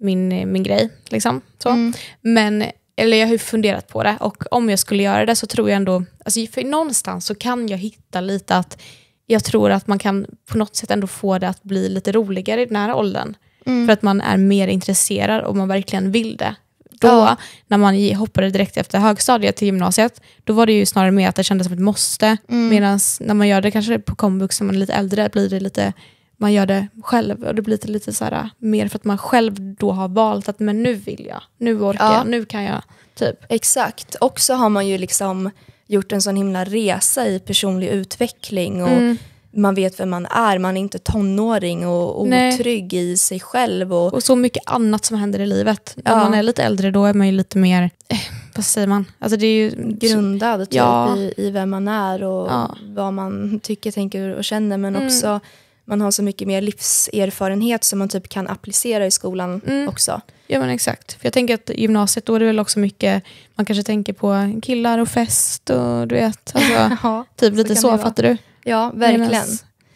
min, eh, min grej. Liksom, så. Mm. Men eller jag har ju funderat på det och om jag skulle göra det så tror jag ändå, alltså för någonstans så kan jag hitta lite att jag tror att man kan på något sätt ändå få det att bli lite roligare i den här åldern. Mm. För att man är mer intresserad och man verkligen vill det. Då ja. när man hoppade direkt efter högstadiet till gymnasiet, då var det ju snarare mer att det kändes som ett måste. Mm. Medan när man gör det kanske på komvux när man är lite äldre blir det lite man gör det själv och det blir lite, lite så här, mer för att man själv då har valt att men nu vill jag, nu orkar ja. jag, nu kan jag. Typ. Exakt, och så har man ju liksom gjort en sån himla resa i personlig utveckling och mm man vet vem man är, man är inte tonåring och otrygg i sig själv. Och, och så mycket annat som händer i livet. Ja. När man är lite äldre då är man ju lite mer, eh, vad säger man? Alltså det är ju, Grundad typ ja. i, i vem man är och ja. vad man tycker, tänker och känner men mm. också man har så mycket mer livserfarenhet som man typ kan applicera i skolan mm. också. Ja men exakt. För jag tänker att gymnasiet då är det väl också mycket, man kanske tänker på killar och fest och du vet, alltså, ja, typ lite så fattar du? Ja, verkligen.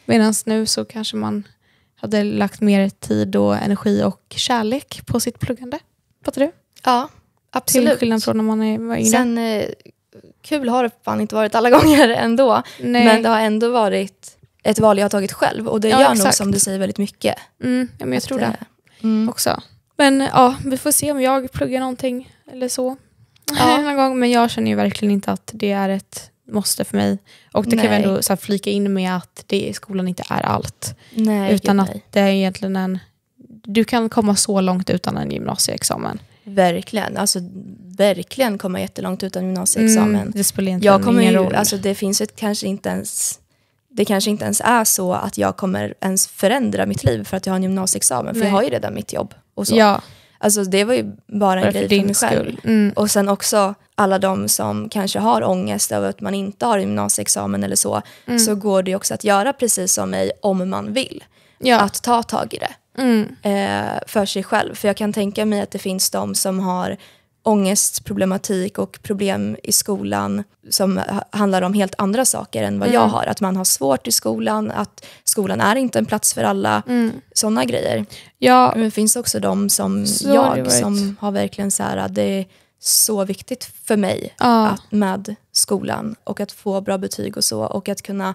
Medan nu så kanske man hade lagt mer tid och energi och kärlek på sitt pluggande. Fattar du? Ja, absolut. Till skillnad från när man var yngre. Sen, eh, kul har det fan inte varit alla gånger ändå. Nej. Men det har ändå varit ett val jag har tagit själv. Och det ja, gör exakt. nog som du säger väldigt mycket. Mm, ja, men jag tror det eh, mm. också. Men ja, vi får se om jag pluggar någonting eller så. Ja. någon gång. Men jag känner ju verkligen inte att det är ett måste för mig. Och det kan vi ändå så här, flika in med att det, skolan inte är allt. Nej, utan att det är egentligen en... Du kan komma så långt utan en gymnasieexamen. Verkligen. Alltså, verkligen komma jättelångt utan gymnasieexamen. Mm, det spelar jag kommer ingen roll. Alltså, det finns ett, kanske inte ens... Det kanske inte ens är så att jag kommer ens förändra mitt liv för att jag har en gymnasieexamen. För Nej. jag har ju redan mitt jobb. Och så. Ja. Alltså det var ju bara en bara grej för, för mig själv. Mm. Och sen också alla de som kanske har ångest över att man inte har gymnasieexamen eller så, mm. så går det ju också att göra precis som mig om man vill. Ja. Att ta tag i det. Mm. Eh, för sig själv. För jag kan tänka mig att det finns de som har ångestproblematik och problem i skolan som handlar om helt andra saker än vad mm. jag har. Att man har svårt i skolan, att skolan är inte en plats för alla. Mm. Sådana grejer. Ja. Men det finns också de som så jag som har verkligen så här, det är så viktigt för mig ja. att, med skolan och att få bra betyg och så och att kunna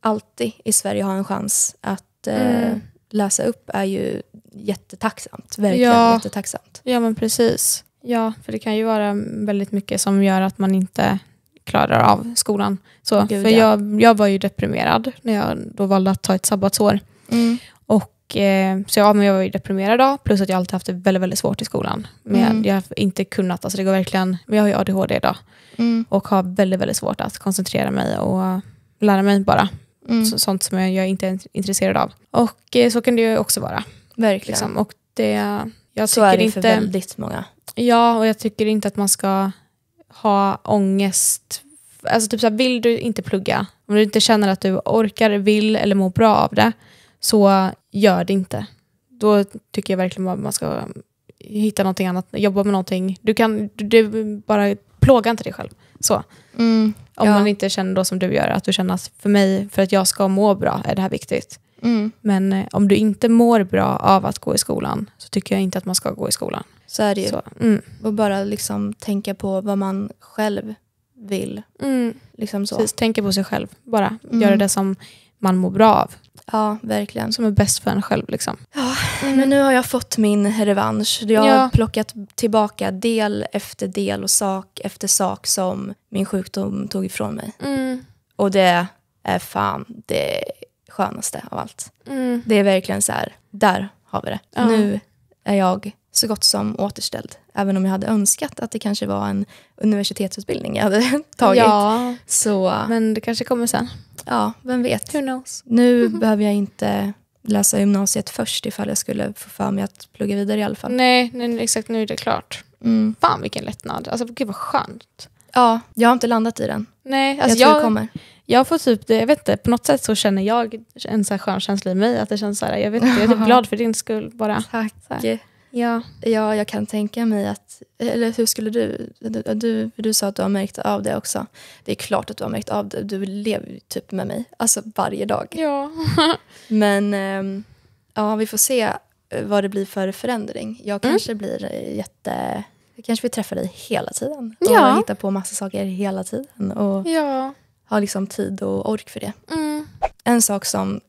alltid i Sverige ha en chans att eh, mm. eh, läsa upp är ju jättetacksamt. Verkligen ja. jättetacksamt. Ja men precis. Ja, för det kan ju vara väldigt mycket som gör att man inte klarar av skolan. Så, Gud, för ja. jag, jag var ju deprimerad när jag då valde att ta ett sabbatsår. Mm. Och, eh, så ja, men jag var ju deprimerad då, plus att jag alltid haft det väldigt, väldigt svårt i skolan. Men mm. jag har inte kunnat, alltså det går verkligen, men jag har ju ADHD idag. Mm. Och har väldigt, väldigt svårt att koncentrera mig och lära mig bara. Mm. Så, sånt som jag, jag inte är intresserad av. Och eh, så kan det ju också vara. Verkligen. Liksom. Och det jag så är det inte, för väldigt många. Ja, och jag tycker inte att man ska ha ångest. Alltså typ så här, vill du inte plugga, om du inte känner att du orkar, vill eller mår bra av det, så gör det inte. Då tycker jag verkligen att man ska hitta någonting annat, jobba med någonting. Du kan, du bara plåga inte dig själv. Så. Mm, om ja. man inte känner då som du gör, att du känner att för mig, för att jag ska må bra, är det här viktigt. Mm. Men eh, om du inte mår bra av att gå i skolan så tycker jag inte att man ska gå i skolan. Så är det ju. Så, mm. Och bara liksom tänka på vad man själv vill. Mm. Liksom så. Precis, tänka på sig själv bara. Mm. Göra det som man mår bra av. Ja, verkligen. Som är bäst för en själv. Liksom. Ja, mm. men nu har jag fått min revansch. Jag har ja. plockat tillbaka del efter del och sak efter sak som min sjukdom tog ifrån mig. Mm. Och det är fan, det skönaste av allt. Mm. Det är verkligen så här, där har vi det. Ja. Nu är jag så gott som återställd. Även om jag hade önskat att det kanske var en universitetsutbildning jag hade tagit. Ja, så, men det kanske kommer sen. Ja, vem vet. Who knows? Nu mm behöver jag inte läsa gymnasiet först ifall jag skulle få för mig att plugga vidare i alla fall. Nej, nej exakt. Nu är det klart. Mm. Fan vilken lättnad. Alltså, gud vad skönt. Ja, jag har inte landat i den. Nej, alltså jag tror jag, det kommer jag får typ, jag vet inte, på något sätt så känner jag en så här skön känsla i mig. Att det känns så här, jag, vet inte, jag är typ glad för din skull bara. Tack. Ja. ja, jag kan tänka mig att, eller hur skulle du, du, du sa att du har märkt av det också. Det är klart att du har märkt av det, du lever ju typ med mig, alltså varje dag. Ja. Men ehm, ja, vi får se eh, vad det blir för förändring. Jag mm. kanske mm. blir eh, jätte, jag kanske vill träffa dig hela tiden och ja. hitta på massa saker hela tiden. Och, ja har liksom tid och ork för det. Mm. En sak som,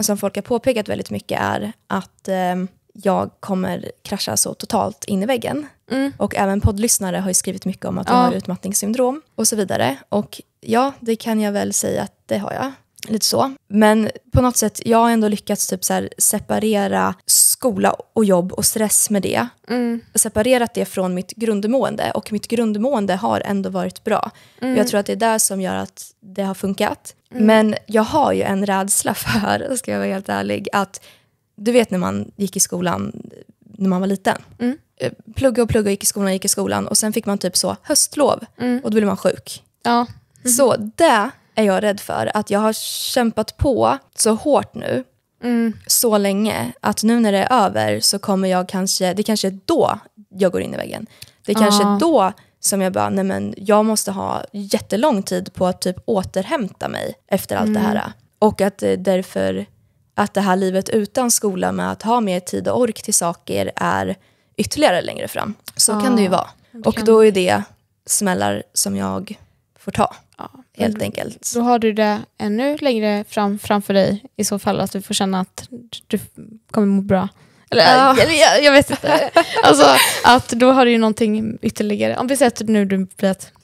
som folk har påpekat väldigt mycket är att eh, jag kommer krascha så totalt in i väggen. Mm. Och även poddlyssnare har ju skrivit mycket om att de ja. har utmattningssyndrom och så vidare. Och ja, det kan jag väl säga att det har jag. Lite så. Men på något sätt, jag har ändå lyckats typ så separera skola och jobb och stress med det. Mm. Separerat det från mitt grundmående och mitt grundmående har ändå varit bra. Mm. Jag tror att det är det som gör att det har funkat. Mm. Men jag har ju en rädsla för, ska jag vara helt ärlig, att du vet när man gick i skolan när man var liten. Mm. Eh, plugga och plugga, gick i skolan, gick i skolan och sen fick man typ så höstlov mm. och då blev man sjuk. Ja. Så mm-hmm. det är jag rädd för. Att jag har kämpat på så hårt nu, mm. så länge, att nu när det är över så kommer jag kanske, det kanske är då jag går in i väggen. Det kanske är ah. då som jag bara, nej men jag måste ha jättelång tid på att typ återhämta mig efter allt mm. det här. Och att eh, därför, att det här livet utan skola med att ha mer tid och ork till saker är ytterligare längre fram. Så ah, kan det ju ah. vara. Och då är det smällar som jag får ta. Ja, helt då, enkelt. Då har du det ännu längre fram, framför dig i så fall, att du får känna att du kommer må bra. Eller, ja. jag, jag, vet inte. alltså, att då har du ju någonting ytterligare. Om vi säger att nu du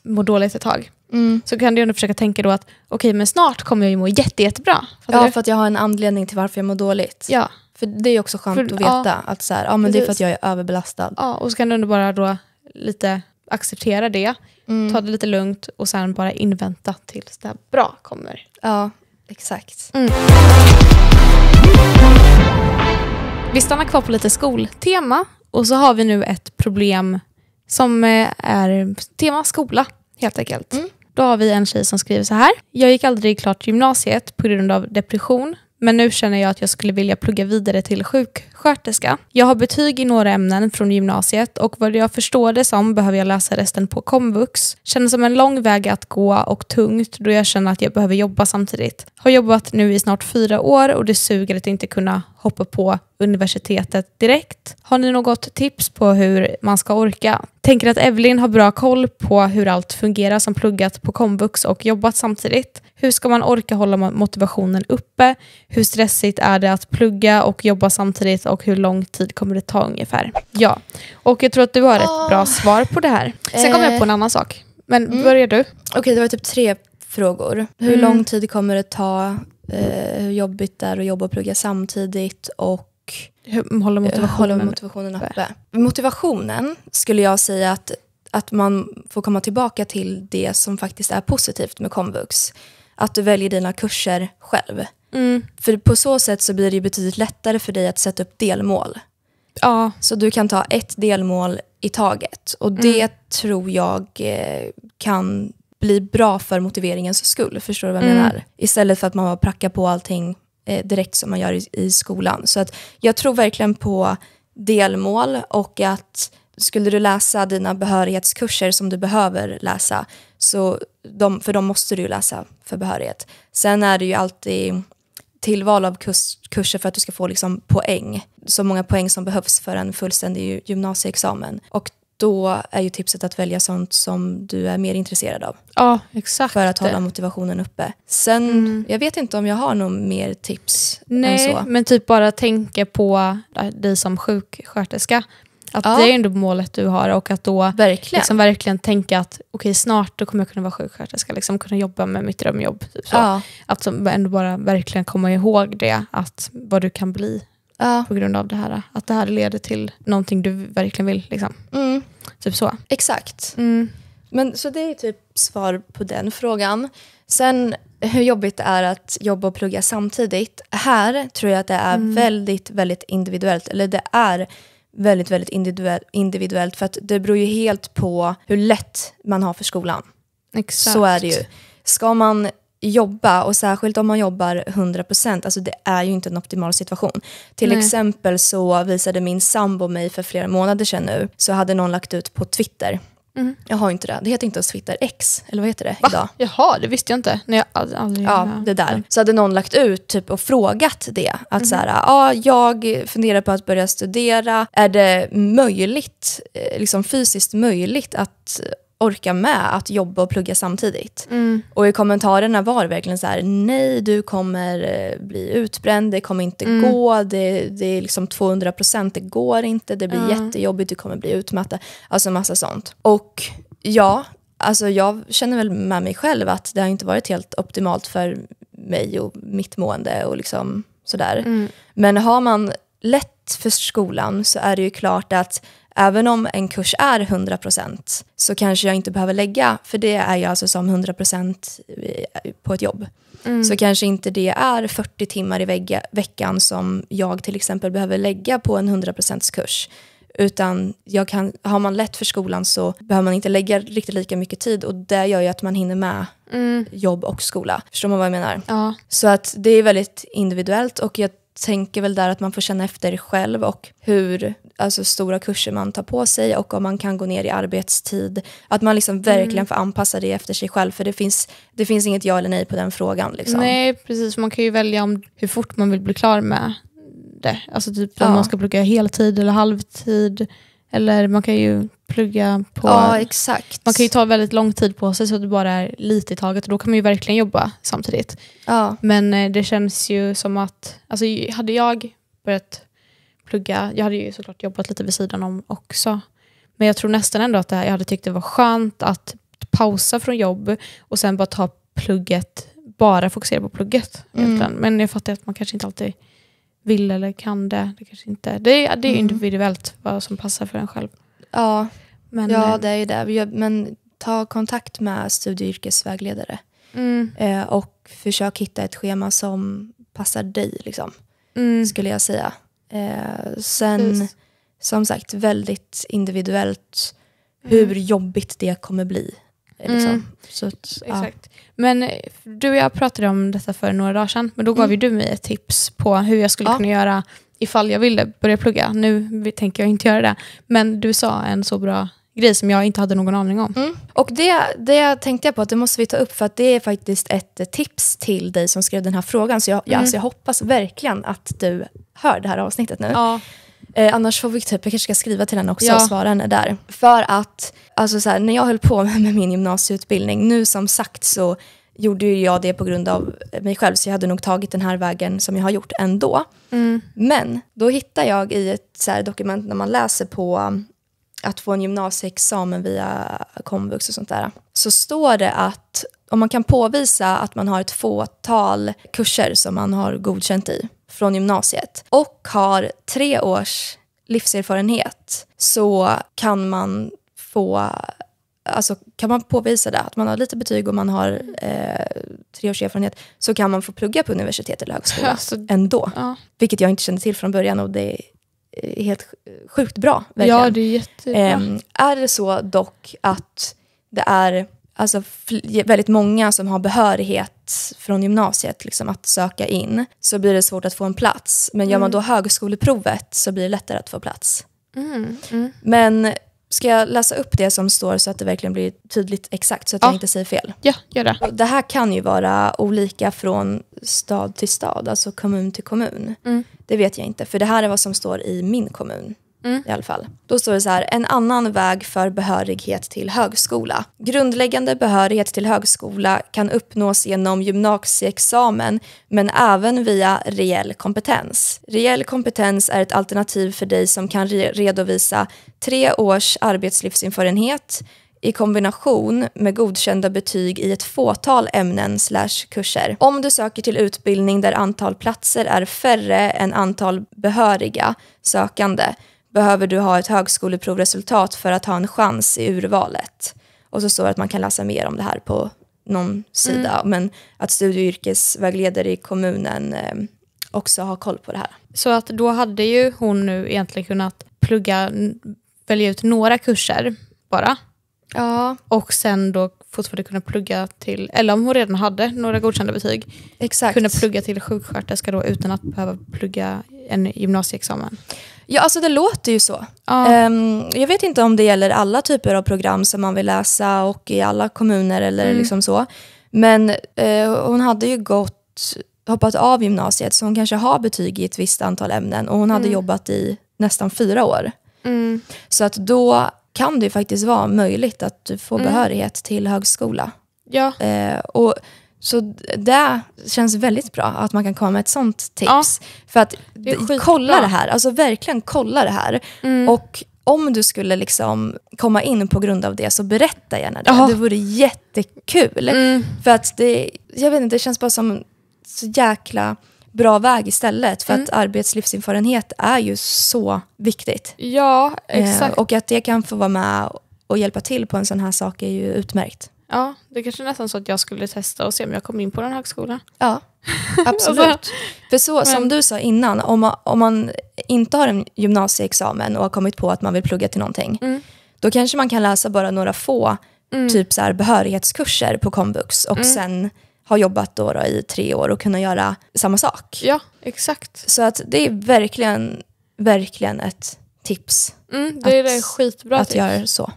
mår dåligt ett tag, mm. så kan du ändå försöka tänka då att okej, okay, men snart kommer jag ju må jätte, jättebra. Fattar ja, du? för att jag har en anledning till varför jag mår dåligt. Ja. För det är ju också skönt för, att veta ja, att så här, ja, men det är för att jag är överbelastad. Ja, och så kan du ändå bara då lite acceptera det Mm. Ta det lite lugnt och sen bara invänta tills det här bra kommer. Ja, exakt. Mm. Vi stannar kvar på lite skoltema och så har vi nu ett problem som eh, är tema skola helt enkelt. Mm. Då har vi en tjej som skriver så här. Jag gick aldrig klart gymnasiet på grund av depression men nu känner jag att jag skulle vilja plugga vidare till sjuksköterska. Jag har betyg i några ämnen från gymnasiet och vad jag förstår det som behöver jag läsa resten på komvux. Känns som en lång väg att gå och tungt då jag känner att jag behöver jobba samtidigt. Har jobbat nu i snart fyra år och det suger att inte kunna hoppa på universitetet direkt. Har ni något tips på hur man ska orka? Tänker att Evelyn har bra koll på hur allt fungerar som pluggat på komvux och jobbat samtidigt. Hur ska man orka hålla motivationen uppe? Hur stressigt är det att plugga och jobba samtidigt och hur lång tid kommer det ta ungefär? Ja, och jag tror att du har ett oh. bra svar på det här. Sen kom jag på en eh. annan sak. Men mm. börjar du. Okej, okay, det var typ tre frågor. Hur mm. lång tid kommer det ta? eh, hur jobbigt det är att jobba och plugga samtidigt och hålla eh, motivationen, håller motivationen uppe. Motivationen skulle jag säga att, att man får komma tillbaka till det som faktiskt är positivt med komvux. Att du väljer dina kurser själv. Mm. För på så sätt så blir det betydligt lättare för dig att sätta upp delmål. Ja. Så du kan ta ett delmål i taget. Och det mm. tror jag eh, kan bli bra för motiveringens skull. Förstår du vad jag mm. menar? Istället för att man bara prackar på allting eh, direkt som man gör i, i, skolan. Så att jag tror verkligen på delmål och att skulle du läsa dina behörighetskurser som du behöver läsa, så de, för de måste du läsa för behörighet. Sen är det ju alltid tillval av kurs, kurser för att du ska få liksom poäng, så många poäng som behövs för en fullständig gymnasieexamen. Och då är ju tipset att välja sånt som du är mer intresserad av. Ja, exakt. För att hålla motivationen uppe. Sen, mm. jag vet inte om jag har något mer tips Nej, men typ bara tänka på äh, dig som sjuksköterska. Att ja. det är ändå målet du har och att då verkligen, liksom verkligen tänka att okej snart då kommer jag kunna vara sjuksköterska, liksom kunna jobba med mitt drömjobb. Typ så. Ja. Att ändå bara verkligen komma ihåg det, att vad du kan bli ja. på grund av det här. Att det här leder till någonting du verkligen vill. Liksom. Mm. Typ så. Exakt. Mm. Men Så det är typ svar på den frågan. Sen hur jobbigt det är att jobba och plugga samtidigt. Här tror jag att det är mm. väldigt, väldigt individuellt. Eller det är väldigt, väldigt individuellt för att det beror ju helt på hur lätt man har för skolan. Exakt. Så är det ju. Ska man jobba och särskilt om man jobbar 100%, alltså det är ju inte en optimal situation. Till Nej. exempel så visade min sambo mig för flera månader sedan nu, så hade någon lagt ut på Twitter Mm. Jag har inte det. Det heter inte ens Twitter X, eller vad heter det? Va? Idag. Jaha, det visste jag inte. Nej, jag aldrig, aldrig, ja, det där. Så hade någon lagt ut typ, och frågat det. Att mm. så här, ja, jag funderar på att börja studera. Är det möjligt, eh, liksom fysiskt möjligt att orka med att jobba och plugga samtidigt. Mm. Och i kommentarerna var det verkligen så här, nej du kommer eh, bli utbränd, det kommer inte mm. gå, det, det är liksom 200 procent, det går inte, det blir mm. jättejobbigt, du kommer bli utmattad. Alltså massa sånt. Och ja, alltså jag känner väl med mig själv att det har inte varit helt optimalt för mig och mitt mående och liksom sådär. Mm. Men har man lätt för skolan så är det ju klart att även om en kurs är 100% så kanske jag inte behöver lägga, för det är ju alltså som 100% på ett jobb. Mm. Så kanske inte det är 40 timmar i vegga, veckan som jag till exempel behöver lägga på en 100% kurs. Utan jag kan, har man lätt för skolan så behöver man inte lägga riktigt lika mycket tid och det gör ju att man hinner med mm. jobb och skola. Förstår man vad jag menar? Ja. Så att det är väldigt individuellt och jag tänker väl där att man får känna efter själv och hur alltså, stora kurser man tar på sig och om man kan gå ner i arbetstid. Att man liksom verkligen mm. får anpassa det efter sig själv för det finns, det finns inget ja eller nej på den frågan. Liksom. Nej, precis. Man kan ju välja om hur fort man vill bli klar med det. Alltså typ ja. om man ska plugga heltid eller halvtid. Eller man kan ju plugga på... Ja, exakt. Man kan ju ta väldigt lång tid på sig så att det bara är lite i taget och då kan man ju verkligen jobba samtidigt. Ja. Men eh, det känns ju som att, alltså hade jag börjat plugga, jag hade ju såklart jobbat lite vid sidan om också. Men jag tror nästan ändå att det här, jag hade tyckt det var skönt att pausa från jobb och sen bara ta plugget, bara fokusera på plugget. Mm. Men jag fattar att man kanske inte alltid vill eller kan det. Det, kanske inte, det, det är mm. individuellt vad som passar för en själv. Ja, men, ja eh, det är ju det. Men ta kontakt med studie och yrkesvägledare mm. Eh, och försök hitta ett schema som passar dig, liksom, mm. skulle jag säga. Eh, sen, Precis. som sagt, väldigt individuellt hur mm. jobbigt det kommer bli. Liksom. Mm. Så att, Exakt. Men du och jag pratade om detta för några dagar sedan, men då gav mm. ju du mig ett tips på hur jag skulle ja. kunna göra ifall jag ville börja plugga. Nu tänker jag inte göra det. Men du sa en så bra grej som jag inte hade någon aning om. Mm. Och det, det tänkte jag på att det måste vi ta upp för att det är faktiskt ett tips till dig som skrev den här frågan. Så jag, mm. alltså jag hoppas verkligen att du hör det här avsnittet nu. Ja. Eh, annars får vi typ, jag kanske ska skriva till henne också ja. och svara henne där. För att, alltså så här, när jag höll på med min gymnasieutbildning, nu som sagt så gjorde ju jag det på grund av mig själv så jag hade nog tagit den här vägen som jag har gjort ändå. Mm. Men då hittar jag i ett så dokument när man läser på att få en gymnasieexamen via komvux och sånt där så står det att om man kan påvisa att man har ett fåtal kurser som man har godkänt i från gymnasiet och har tre års livserfarenhet så kan man få alltså, kan man påvisa det, att man har lite betyg och man har eh, tre års erfarenhet, så kan man få plugga på universitet eller högskola alltså, ändå. Ja. Vilket jag inte kände till från början och det är helt sjukt bra. Verkligen. Ja, det är jättebra. Eh, är det så dock att det är alltså, väldigt många som har behörighet från gymnasiet liksom, att söka in, så blir det svårt att få en plats. Men gör mm. man då högskoleprovet så blir det lättare att få plats. Mm, mm. Men Ska jag läsa upp det som står så att det verkligen blir tydligt exakt så att ja. jag inte säger fel? Ja, gör det. Det här kan ju vara olika från stad till stad, alltså kommun till kommun. Mm. Det vet jag inte, för det här är vad som står i min kommun. Mm. i alla fall. Då står det så här, en annan väg för behörighet till högskola. Grundläggande behörighet till högskola kan uppnås genom gymnasieexamen men även via reell kompetens. Reell kompetens är ett alternativ för dig som kan re redovisa tre års arbetslivserfarenhet i kombination med godkända betyg i ett fåtal ämnen slash kurser. Om du söker till utbildning där antal platser är färre än antal behöriga sökande behöver du ha ett högskoleprovresultat för att ha en chans i urvalet. Och så står det att man kan läsa mer om det här på någon sida. Mm. Men att studie och yrkesvägledare i kommunen eh, också har koll på det här. Så att då hade ju hon nu egentligen kunnat plugga, välja ut några kurser bara. Ja. Och sen då fortfarande kunna plugga till, eller om hon redan hade några godkända betyg, Exakt. kunna plugga till sjuksköterska då utan att behöva plugga en gymnasieexamen. Ja, alltså det låter ju så. Ja. Um, jag vet inte om det gäller alla typer av program som man vill läsa och i alla kommuner eller mm. liksom så. Men uh, hon hade ju gått, hoppat av gymnasiet så hon kanske har betyg i ett visst antal ämnen och hon hade mm. jobbat i nästan fyra år. Mm. Så att då kan det ju faktiskt vara möjligt att du får mm. behörighet till högskola. Ja. Uh, och så det känns väldigt bra att man kan komma med ett sånt tips. Ja, För att det kolla det här, alltså verkligen kolla det här. Mm. Och om du skulle liksom komma in på grund av det så berätta gärna det. Oh. Det vore jättekul. Mm. För att det, jag vet inte, det känns bara som så jäkla bra väg istället. För mm. att arbetslivserfarenhet är ju så viktigt. Ja, eh, exakt. Eh, och att det kan få vara med och hjälpa till på en sån här sak är ju utmärkt. Ja, det är kanske är nästan så att jag skulle testa och se om jag kom in på den högskolan. Ja, absolut. För så, som du sa innan, om man, om man inte har en gymnasieexamen och har kommit på att man vill plugga till någonting, mm. då kanske man kan läsa bara några få mm. typ så här, behörighetskurser på komvux och mm. sen ha jobbat då, då i tre år och kunna göra samma sak. Ja, exakt. Så att det är verkligen, verkligen ett tips. Mm, det att, är det skitbra Att göra så.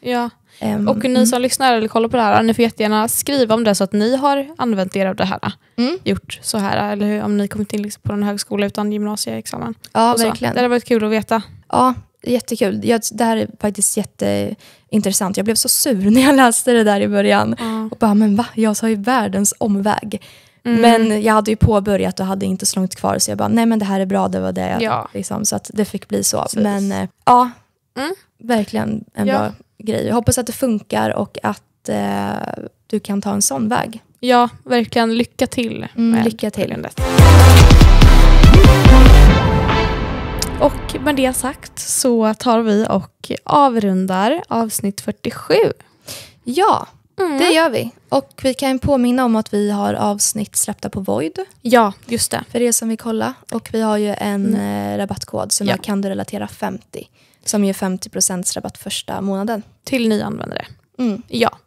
Ja. Um, och ni mm. som lyssnar eller kollar på det här, ni får jättegärna skriva om det så att ni har använt er av det här. Mm. Gjort så här, eller hur, om ni kommit in liksom på någon högskola utan gymnasieexamen. Ja, verkligen. Det hade varit kul att veta. Ja, jättekul. Jag, det här är faktiskt jätteintressant. Jag blev så sur när jag läste det där i början. Mm. Och bara, men va? Jag sa ju världens omväg. Mm. Men jag hade ju påbörjat och hade inte så långt kvar så jag bara, nej men det här är bra, det var det. Ja. Liksom, så att det fick bli så. Precis. Men eh, ja, mm. verkligen en ja. bra grej. Jag hoppas att det funkar och att eh, du kan ta en sån väg. Ja, verkligen. Lycka till. Mm, lycka till. Ärendet. Och med det sagt så tar vi och avrundar avsnitt 47. Ja, Mm. Det gör vi. Och vi kan påminna om att vi har avsnitt släppta på Void. Ja, just det. För er som vill kolla. Och vi har ju en mm. Eh, rabattkod som ja. är kan relatera 50. Som ger 50 rabatt första månaden. Till nyanvändare. Mm. Ja,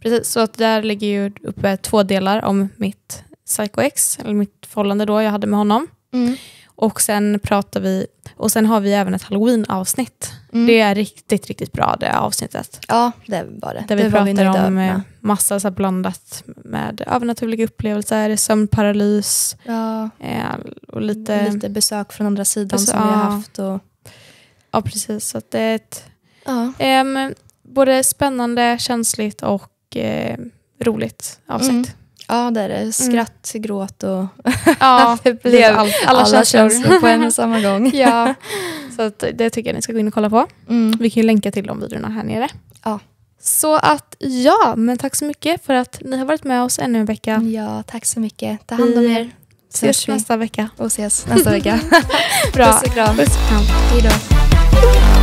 precis. Så att där ligger ju uppe två delar om mitt PsychoX, eller mitt förhållande då jag hade med honom. Mm. Och sen pratar vi, och sen har vi även ett halloween-avsnitt. Mm. Det är riktigt, riktigt bra det avsnittet. Ja, det var det. Där vi det pratar om eh, med. massa så blandat med övernaturliga upplevelser, sömnparalys ja. Eh, och lite, lite besök från andra sidan besök, som vi har haft. Och... Ja, precis. Så det är ett, ja. eh, både spännande, känsligt och eh, roligt avsnitt. Mm. Ja, det är det. Mm. Skratt, mm. gråt och ja, blev all, alla, alla känslor. på en och samma gång. ja. Så att det tycker jag ni ska gå in och kolla på. Mm. Vi kan ju länka till de videorna här nere. Ja. Så att ja, men tack så mycket för att ni har varit med oss ännu en vecka. Ja, tack så mycket. Ta hand om er. Ses, ses nästa vecka. Och ses nästa vecka. Bra. Puss och kram. Puss och kram. Hej